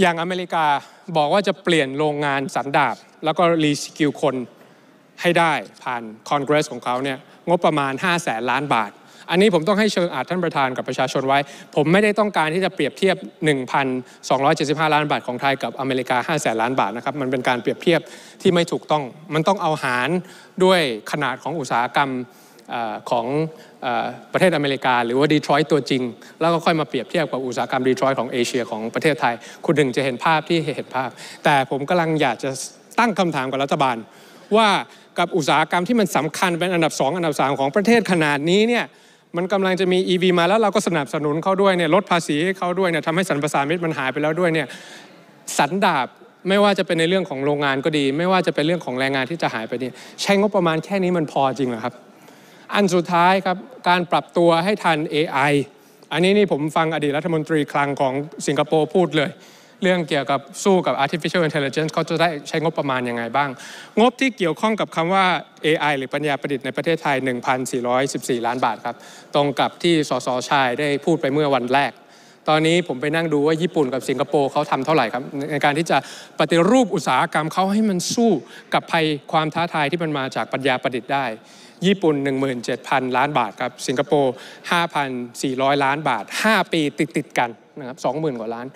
อย่างอเมริกาบอกว่าจะเปลี่ยนโรงงานสันดาบ แล้วก็รีสกิลคนให้ได้ผ่านคอนเกรสของเขาเนี่ยงบประมาณ 5 0 0แสนล้านบาทอันนี้ผมต้องให้เชิงอาจท่านประธานกับประชาชนไว้ ผมไม่ได้ต้องการที่จะเปรียบเทียบ 1,275 ล้านบาทของไทยกับอเมริกา 5 0 0แสนล้านบาท นะครับ มันเป็นการเปรียบเทียบที่ไม่ถูกต้อง มันต้องเอาหารด้วยขนาดของอุตสาหกรรมของประเทศอเมริกา หรือว่าดีทรอยต์ตัวจริง แล้วก็ค่อยมาเปรียบเทียบกับอุตสาหกรรมดีทรอยต์ของเอเชียของประเทศไทย คุณนึงจะเห็นภาพที่เห็นภาพ แต่ผมกำลังอยากจะตั้งคำถามกับรัฐบาล ว่ากับอุตสาหกรรมที่มันสำคัญ เป็นอันดับสองอันดับสมของประเทศขนาดนี้เนี่ยมันกำลังจะมี EV มาแล้วเราก็สนับสนุนเขาด้วยเนี่ยลดภาษีให้เขาด้วยเนี่ยทำให้สรรพสามิตมันหายไปแล้วด้วยเนี่ยสันดาบไม่ว่าจะเป็นในเรื่องของโรงงานก็ดี ไม่ว่าจะเป็นเรื่องของแรงงานที่จะหายไปนี่ใช้งบประมาณแค่นี้มันพอจริงเหรอครับ อันสุดท้ายครับการปรับตัวให้ทัน AI อันนี้นี่ผมฟังอดีตรัฐมนตรีคลังของสิงคโปร์พูดเลยเรื่องเกี่ยวกับสู้กับ artificial intelligence เขาจะได้ใช้งบประมาณยังไงบ้าง งบที่เกี่ยวข้องกับคำว่า AI หรือปัญญาประดิษฐ์ในประเทศไทย 1,414 ล้านบาทครับ ตรงกับที่สสชาย ได้พูดไปเมื่อวันแรก ตอนนี้ผมไปนั่งดูว่าญี่ปุ่นกับสิงคโปร์เขาทำเท่าไหร่ครับ ในการที่จะปฏิรูปอุตสาหกรรมเขาให้มันสู้กับภัยความท้าทายที่มันมาจากปัญญาประดิษฐ์ได้ญี่ปุ่น 17,000 ล้านบาทครับ สิงคโปร์5,400 ล้านบาท 5 ปีติดติดกันนะครับ20,000กว่าล้าน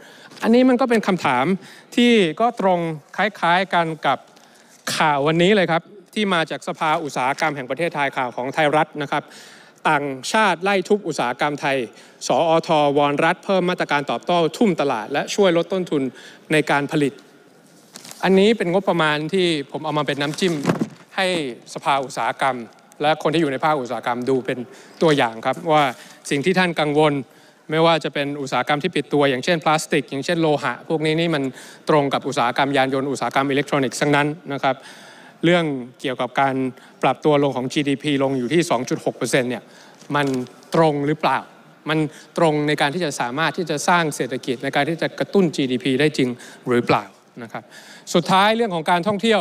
อันนี้มันก็เป็นคำถามที่ก็ตรงคล้ายๆกันกับข่าววันนี้เลยครับ ที่มาจากสภาอุตสาหกรรมแห่งประเทศไทยข่าวของไทยรัฐนะครับต่างชาติไล่ทุบอุตสาหกรรมไทย สออทวอนรัฐเพิ่มมาตรการตอบโต้ทุ่มตลาดและช่วยลดต้นทุนในการผลิต อันนี้เป็นงบประมาณที่ผมเอามาเป็นน้ำจิ้มให้สภาอุตสาหกรรมและคนที่อยู่ในภาคอุตสาหกรรมดูเป็นตัวอย่างครับ ว่าสิ่งที่ท่านกังวลไม่ว่าจะเป็นอุตสาหกรรมที่ปิดตัวอย่างเช่นพลาสติก อย่างเช่นโลหะ พวกนี้นี่มันตรงกับอุตสาหกรรมยานยนต์อุตสาหกรรมอิเล็กทรอนิกส์ทั้งนั้นนะครับ เรื่องเกี่ยวกับการปรับตัวลงของ GDP ลงอยู่ที่ 2.6%เนี่ยมันตรงหรือเปล่า มันตรงในการที่จะสามารถที่จะสร้างเศรษฐกิจในการที่จะกระตุ้น GDP ได้จริงหรือเปล่านะครับสุดท้ายเรื่องของการท่องเที่ยว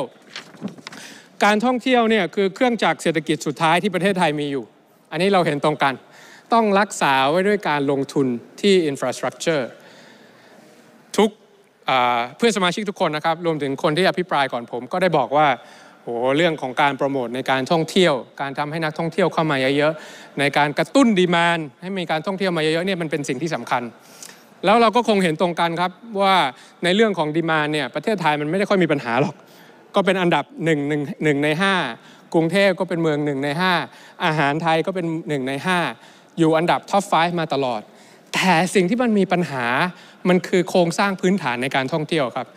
การท่องเที่ยวเนี่ยคือเครื่องจักรเศรษฐกิจสุดท้ายที่ประเทศไทยมีอยู่ อันนี้เราเห็นตรงกัน ต้องรักษาไว้ด้วยการลงทุนที่อินฟราสตรักเจอร์ทุกเพื่อนสมาชิกทุกคนนะครับ รวมถึงคนที่อภิปรายก่อนผมก็ได้บอกว่าโอ้เรื่องของการโปรโมทในการท่องเที่ยว การทำให้นักท่องเที่ยวเข้ามาเยอะๆในการกระตุ้นดีมานให้มีการท่องเที่ยวมาเยอะๆเนี่ยมันเป็นสิ่งที่สำคัญ แล้วเราก็คงเห็นตรงกันครับว่าในเรื่องของดีมานเนี่ยประเทศไทยมันไม่ได้ค่อยมีปัญหาหรอกก็เป็นอันดับ1 1 1ใน5 กรุงเทพก็เป็นเมือง1ใน5อาหารไทยก็เป็น1ใน5 อยู่อันดับท็อป5มาตลอด แต่สิ่งที่มันมีปัญหามันคือโครงสร้างพื้นฐานในการท่องเที่ยวครับ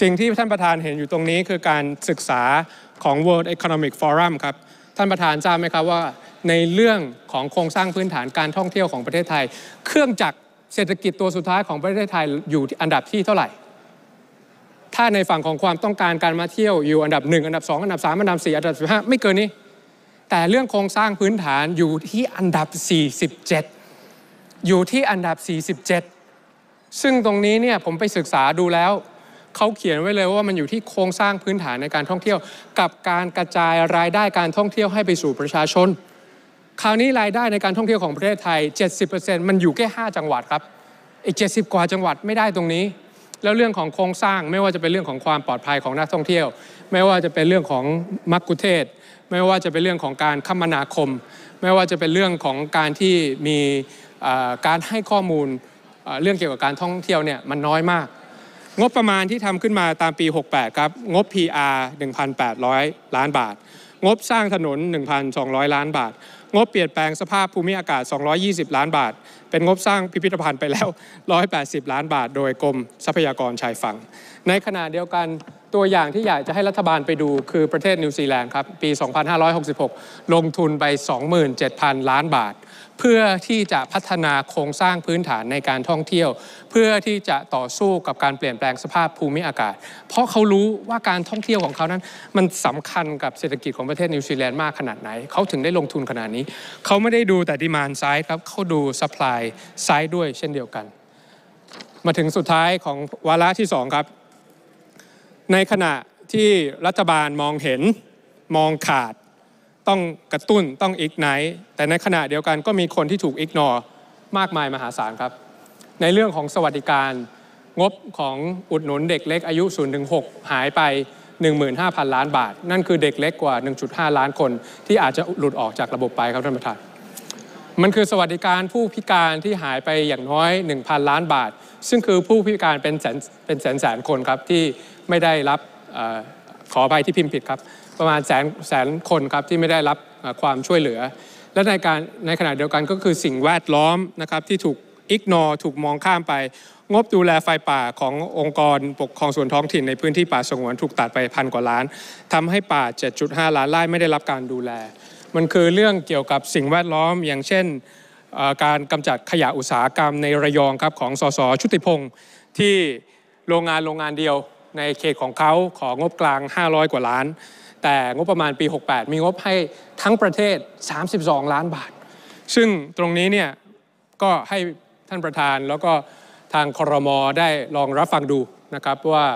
สิ่งที่ท่านประธานเห็นอยู่ตรงนี้คือการศึกษาของ World Economic Forum ครับท่านประธานทราบไหมครับว่าในเรื่องของโครงสร้างพื้นฐานการท่องเที่ยวของประเทศไทย เครื่องจักรเศรษฐกิจตัวสุดท้ายของประเทศไทย อยู่อันดับที่เท่าไหร่ถ้าในฝั่งของความต้องการการมาเที่ยวอยู่อันดับ1อันดับ 2 อันดับ3อันดับ4อันดับ15ไม่เกินนี้ แต่เรื่องโครงสร้างพื้นฐานอยู่ที่อันดับ 47 อยู่ที่อันดับ 47 ซึ่งตรงนี้เนี่ยผมไปศึกษาดูแล้ว เขาเขียนไว้เลยว่ามันอยู่ที่โครงสร้างพื้นฐานในการท่องเที่ยวกับการกระจายรายได้การท่องเที่ยวให้ไปสู่ประชาชน คราวนี้รายได้ในการท่องเที่ยวของประเทศไทย70%มันอยู่แค่5จังหวัดครับอีก70กว่าจังหวัดไม่ได้ตรงนี้แล้วเรื่องของโครงสร้างไม่ว่าจะเป็นเรื่องของความปลอดภัยของนักท่องเที่ยว ไม่ว่าจะเป็นเรื่องของมักกุเทศ ไม่ว่าจะเป็นเรื่องของการคมนาคม ไม่ว่าจะเป็นเรื่องของการที่มีการให้ข้อมูลเรื่องเกี่ยวกับการท่องเที่ยวเนี่ยมันน้อยมาก งบประมาณที่ทำขึ้นมาตามปี 68 ครับงบ PR 1,800 ล้านบาทงบสร้างถนน 1,200 ล้านบาท งบเปลี่ยนแปลงสภาพภูมิอากาศ 220 ล้านบาท เป็นงบสร้างพิพิธภัณฑ์ไปแล้ว 180 ล้านบาท โดยกรมทรัพยากรชายฝั่ง ในขณะเดียวกันตัวอย่างที่อยากจะให้รัฐบาลไปดู คือประเทศนิวซีแลนด์ครับ ปี 2566 ลงทุนไป 27,000 ล้านบาทเพื่อที่จะพัฒนาโครงสร้างพื้นฐานในการท่องเที่ยวเพื่อที่จะต่อสู้กับการเปลี่ยนแปลงสภาพภูมิอากาศเพราะเขารู้ว่าการท่องเที่ยวของเขานั้นมันสำคัญกับเศรษฐกิจของประเทศนิวซีแลนด์มากขนาดไหนเขาถึงได้ลงทุนขนาดนี้เขาไม่ได้ดูแต่ดีมานไซด์ครับเขาดูสป라이ไซด์ด้วยเช่นเดียวกันมาถึงสุดท้ายของวาระที่2ครับในขณะที่รัฐบาลมองเห็นมองขาดต้องกระตุ้นต้องอีกไนแต่ในขณะเดียวกันก็มีคนที่ถูกอีกนอมากมายมหาศาลครับ ในเรื่องของสวัสดิการ งบของอุดหนุนเด็กเล็กอายุ0-6หายไป 15,000 ล้านบาท นั่นคือเด็กเล็กกว่า 1.5 ล้านคนที่อาจจะหลุดออกจากระบบไปครับท่านประธานมันคือสวัสดิการผู้พิการที่หายไปอย่างน้อย 1,000 ล้านบาท ซึ่งคือผู้พิการเป็นแสนเป็นแสนแสนคนครับที่ไม่ได้รับอขออภัยที่พิมพ์ผิดครับประมาณแสนแสนคนครับ ที่ไม่ได้รับความช่วยเหลือ และในการในขณะเดียวกันก็คือสิ่งแวดล้อมนะครับ ที่ถูกอิกนอถูกมองข้ามไป งบดูแลไฟป่าขององค์กรปกครองส่วนท้องถิ่น ในพื้นที่ป่าสงวนถูกตัดไปพันกว่าล้าน ทำให้ป่า 7.5 ล้านไร่ไม่ได้รับการดูแล มันคือเรื่องเกี่ยวกับสิ่งแวดล้อมอย่างเช่นการกำจัดขยะอุตสาหกรรม ในระยองครับของสสชุติพงศ์ที่โรงงานโรงงานเดียวในเขตของเขาของงบกลาง 500 กว่าล้านแต่งบประมาณปี 68 มีงบให้ทั้งประเทศ 32 ล้านบาท ซึ่งตรงนี้เนี่ยก็ให้ท่านประธานแล้วก็ทางครมได้ลองรับฟังดูนะครับ ว่า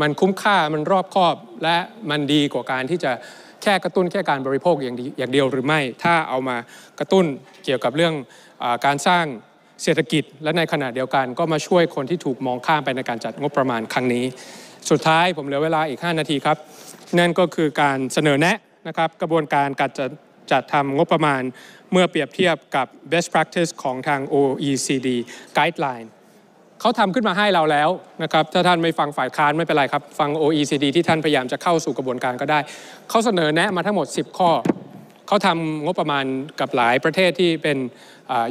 มันคุ้มค่ามันรอบคอบและมันดีกว่าการที่จะแค่กระตุ้นแค่การบริโภคอย่างอย่างเดียวหรือไม่ ถ้าเอามากระตุ้นเกี่ยวกับเรื่องอการสร้างเศรษฐกิจและในขณะเดียวกัน ก็มาช่วยคนที่ถูกมองข้ามไปในการจัดงบประมาณครั้งนี้ สุดท้ายผมเหลือเวลาอีก 5 นาทีครับนั่นก็คือการเสนอแนะนะครับกระบวนการการจัดจัดทำงบประมาณเมื่อเปรียบเทียบกับ best practice ของทาง OECD guideline เขาทำขึ้นมาให้เราแล้วนะครับถ้าท่านไม่ฟังฝ่ายค้านไม่เป็นไรครับ ฟัง OECD ที่ท่านพยายามจะเข้าสู่กระบวนการก็ได้ เขาเสนอแนะมาทั้งหมด 10 ข้อ เขาทำงบประมาณกับหลายประเทศที่เป็น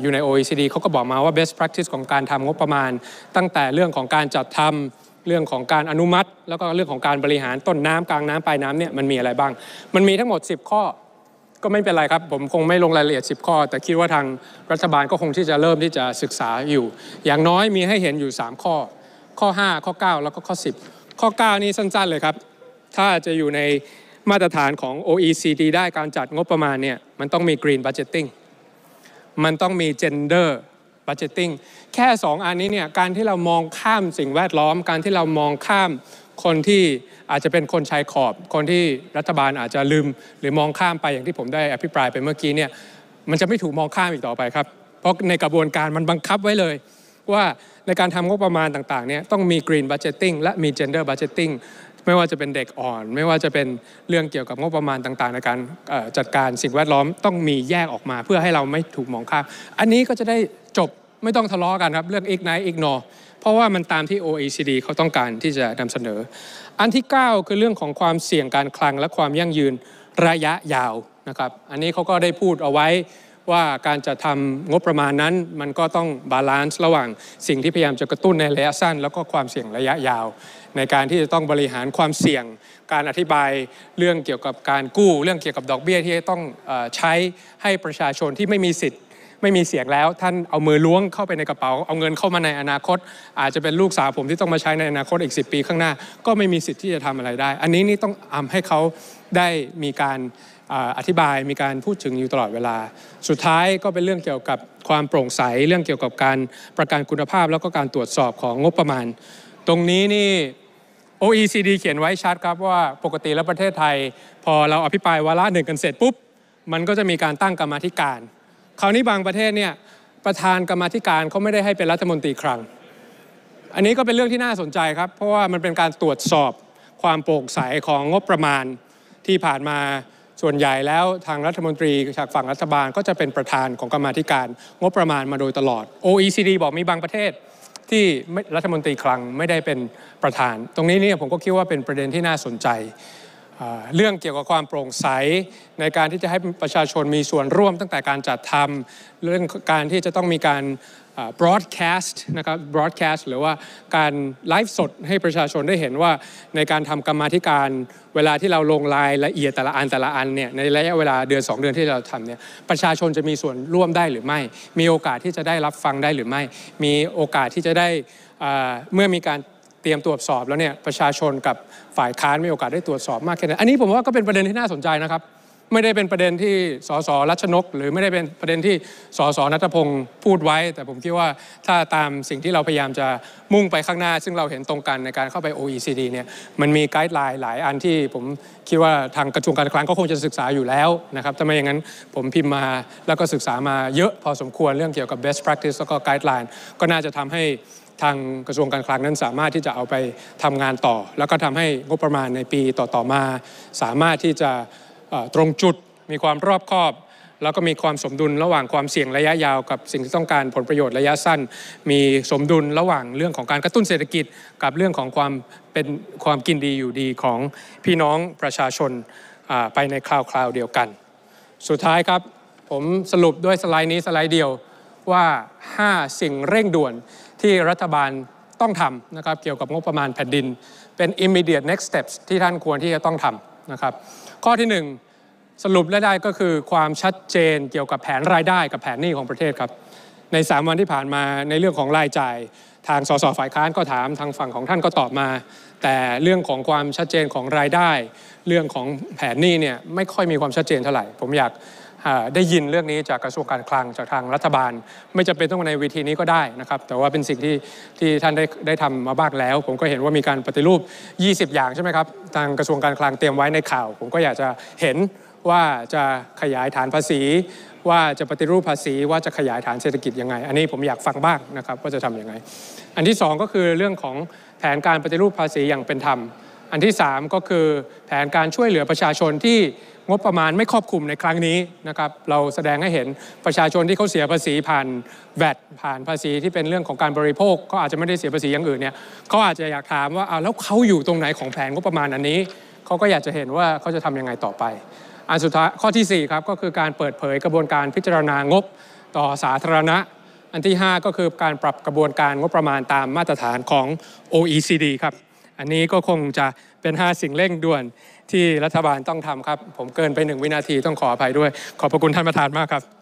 อยู่ใน OECD เขาก็บอกมาว่า best practice ของการทำงบประมาณ ตั้งแต่เรื่องของการจัดทำเรื่องของการอนุมัติแล้วก็เรื่องของการบริหารต้นน้ำกลางน้ำปลายน้ำเนี่ย มันมีอะไรบ้าง มันมีทั้งหมด 10 ข้อก็ไม่เป็นไรครับ ผมคงไม่ลงรายละเอียด 10 ข้อ แต่คิดว่าทางรัฐบาลก็คงที่จะเริ่มที่จะศึกษาอยู่ อย่างน้อยมีให้เห็นอยู่ 3 ข้อ ข้อ 5 ข้อ 9 แล้วก็ข้อ 10 ข้อ 9 นี่สั้นๆเลยครับ ถ้าจะอยู่ในมาตรฐานของ OECD ได้การจัดงบประมาณเนี่ยมันต้องมี Green Budgeting มันต้องมี Gender Budgeting แค่ 2 อันนี้เนี่ยการที่เรามองข้ามสิ่งแวดล้อมการที่เรามองข้ามคนที่อาจจะเป็นคนชายขอบ คนที่รัฐบาลอาจจะลืม หรือมองข้ามไปอย่างที่ผมได้อภิปรายไปเมื่อกี้เนี่ยมันจะไม่ถูกมองข้ามอีกต่อไปครับ เพราะในกระบวนการมันบังคับไว้เลย ว่าในการทำงบประมาณต่างๆเนี่ยต้องมี Green Budgeting และมี Gender Budgeting ไม่ว่าจะเป็นเด็กอ่อน ไม่ว่าจะเป็นเรื่องเกี่ยวกับงบประมาณต่างๆ ในการจัดการสิ่งแวดล้อมต้องมีแยกออกมา เพื่อให้เราไม่ถูกมองข้าม อันนี้ก็จะได้จบไม่ต้องทะเลาะกันครับเรื่อง ignite ignore เพราะว่ามันตามที่ OECD เขาต้องการที่จะนำเสนอ อันที่ 9 คือเรื่องของความเสี่ยงการคลังและความยั่งยืนระยะยาวนะครับ อันนี้เขาก็ได้พูดเอาไว้ว่าการจะทำงบประมาณนั้นมันก็ต้องบาลานซ์ระหว่างสิ่งที่พยายามจะกระตุ้นในระยะสั้น แล้วก็ความเสี่ยงระยะยาว ในการที่จะต้องบริหารความเสี่ยงการอธิบายเรื่องเกี่ยวกับการกู้ เรื่องเกี่ยวกับดอกเบี้ยที่ต้องใช้ให้ประชาชนที่ไม่มีสิทธิ์ไม่มีเสียงแล้วท่านเอามือล้วงเข้าไปในกระเป๋าเอาเงินเข้ามาในอนาคต อาจจะเป็นลูกสาวผมที่ต้องมาใช้ในอนาคตอีก 10 ปีข้างหน้าก็ไม่มีสิทธิ์ที่จะทำอะไรได้ อันนี้นี่ต้องอำให้เขาได้มีการอธิบายมีการพูดถึงอยู่ตลอดเวลา สุดท้ายก็เป็นเรื่องเกี่ยวกับความโปร่งใสเรื่องเกี่ยวกับการประกันคุณภาพแล้วก็การตรวจสอบของงบประมาณตรงนี้นี่ OECD เขียนไว้ชัดครับว่าปกติแล้วประเทศไทย พอเราอภิปรายวาระหนึ่งกันเสร็จปุ๊บ มันก็จะมีการตั้งกรรมธิการคราวนี้บางประเทศเนี่ยประธานกรรมธิการเขาไม่ได้ให้เป็นรัฐมนตรีครัง อันนี้ก็เป็นเรื่องที่น่าสนใจครับเพราะว่ามันเป็นการตรวจสอบความโปร่งใสของงบประมาณที่ผ่านมาส่วนใหญ่ แล้วทางรัฐมนตรีจากฝั่งรัฐบาลก็จะเป็นประธานของกรรมธิการ งบประมาณมาโดยตลอด OECD บอกมีบางประเทศที่รัฐมนตรีครังไม่ได้เป็นประธาน ตรงนี้เนี่ยผมก็คิดว่าเป็นประเด็นที่น่าสนใจเรื่องเกี่ยวกับความโปร่งใส ในการที่จะให้ประชาชนมีส่วนร่วมตั้งแต่การจัดทำเรื่องการที่จะต้องมีการ broadcast นะครับ broadcast หรือว่าการไลฟ์สดให้ประชาชนได้เห็นว่าในการทำกรรมธิการเวลาที่เราลงรายละเอียดแต่ละอันแต่ละอันเนี่ยในระยะเวลาเดือน2เดือนที่เราทำเนี่ยประชาชนจะมีส่วนร่วมได้หรือไม่ มีโอกาสที่จะได้รับฟังได้หรือไม่มีโอกาสที่จะได้เมื่อมีการเตรียมตรวจสอบแล้วเนี่ยประชาชนกับฝ่ายค้านมีโอกาสได้ตรวจสอบมากแค่ไหนอันนี้ผมว่าก็เป็นประเด็นที่น่าสนใจนะครับ ไม่ได้เป็นประเด็นที่สสรัชนก หรือไม่ได้เป็นประเด็นที่สสนัทพงศ์พูดไว้ แต่ผมคิดว่าถ้าตามสิ่งที่เราพยายามจะมุ่งไปข้างหน้า ซึ่งเราเห็นตรงกันในการเข้าไป OECD เนี่ย มันมีไกด์ไลน์หลายอันที่ผมคิดว่าทางกระทรวงการคลังก็คงจะศึกษาอยู่แล้วนะครับถ้าไม่อย่างนั้นผมพิมพ์มาแล้วก็ศึกษามาเยอะพอสมควรเรื่องเกี่ยวกับ best practice แล้วก็ไกด์ไลน์ก็น่าจะทำให้ทางกระทรวงการคลังนั้นสามารถที่จะเอาไปทำงานต่อ แล้วก็ทำให้งบประมาณในปีต่อๆมา สามารถที่จะตรงจุดมีความรอบคอบ แล้วก็มีความสมดุลระหว่างความเสี่ยงระยะยาวกับสิ่งที่ต้องการผลประโยชน์ระยะสั้น มีสมดุลระหว่างเรื่องของการกระตุ้นเศรษฐกิจ กับเรื่องของความ เป็นความกินดีอยู่ดีของพี่น้องประชาชนไปในคราวๆเดียวกัน สุดท้ายครับผมสรุปด้วยสไลด์นี้สไลด์เดียวว่า 5 สิ่งเร่งด่วนที่รัฐบาลต้องทำนะครับเกี่ยวกับงบประมาณแผ่นดิน เป็น immediate next steps ที่ท่านควรที่จะต้องทำนะครับข้อที่ 1 สรุปได้ก็คือความชัดเจนเกี่ยวกับแผนรายได้กับแผนหนี้ของประเทศครับ ใน 3 วันที่ผ่านมาในเรื่องของรายจ่ายทางสสฝ่ายค้านก็ถามทางฝั่งของท่านก็ตอบมา แต่เรื่องของความชัดเจนของรายได้ เรื่องของแผนหนี้เนี่ยไม่ค่อยมีความชัดเจนเท่าไหร่ผมอยากได้ยินเรื่องนี้จากกระทรวงการคลังจากทางรัฐบาล ไม่จำเป็นต้องในวิธีนี้ก็ได้นะครับ แต่ว่าเป็นสิ่งที่ที่ท่านได้ได้ทำมาบ้างแล้ว ผมก็เห็นว่ามีการปฏิรูป 20 อย่างใช่ไหมครับทางกระทรวงการคลังเตรียมไว้ในข่าว ผมก็อยากจะเห็นว่าจะขยายฐานภาษี ว่าจะปฏิรูปภาษี ว่าจะขยายฐานเศรษฐกิจยังไง อันนี้ผมอยากฟังบ้างนะครับว่าจะทํำยังไงอันที่2ก็คือเรื่องของแผนการปฏิรูปภาษีอย่างเป็นธรรมอันที่3ก็คือแผนการช่วยเหลือประชาชนที่งบประมาณไม่ครอบคลุมในครั้งนี้นะครับ เราแสดงให้เห็นประชาชนที่เขาเสียภาษีผ่านแวดผ่านภาษีที่เป็นเรื่องของการบริโภคก็อาจจะไม่ได้เสียภาษีอย่างอื่นเนี่ยเขาอาจจะอยากถามว่าเอาแล้วเขาอยู่ตรงไหนของแผนงบประมาณอันนี้เขาก็อยากจะเห็นว่าเขาจะทํำยังไงต่อไปอันสุดท้ายข้อที่4ครับก็คือการเปิดเผยกระบวนการพิจารณางบต่อสาธารณะ อันที่ 5 ก็คือการปรับกระบวนการงบประมาณตามมาตรฐานของ OECD ครับอันนี้ก็คงจะเป็น 5 สิ่งเร่งด่วนที่รัฐบาลต้องทำครับ ผมเกินไปหนึ่งวินาทีต้องขออภัยด้วย ขอบพระคุณท่านประธานมากครับ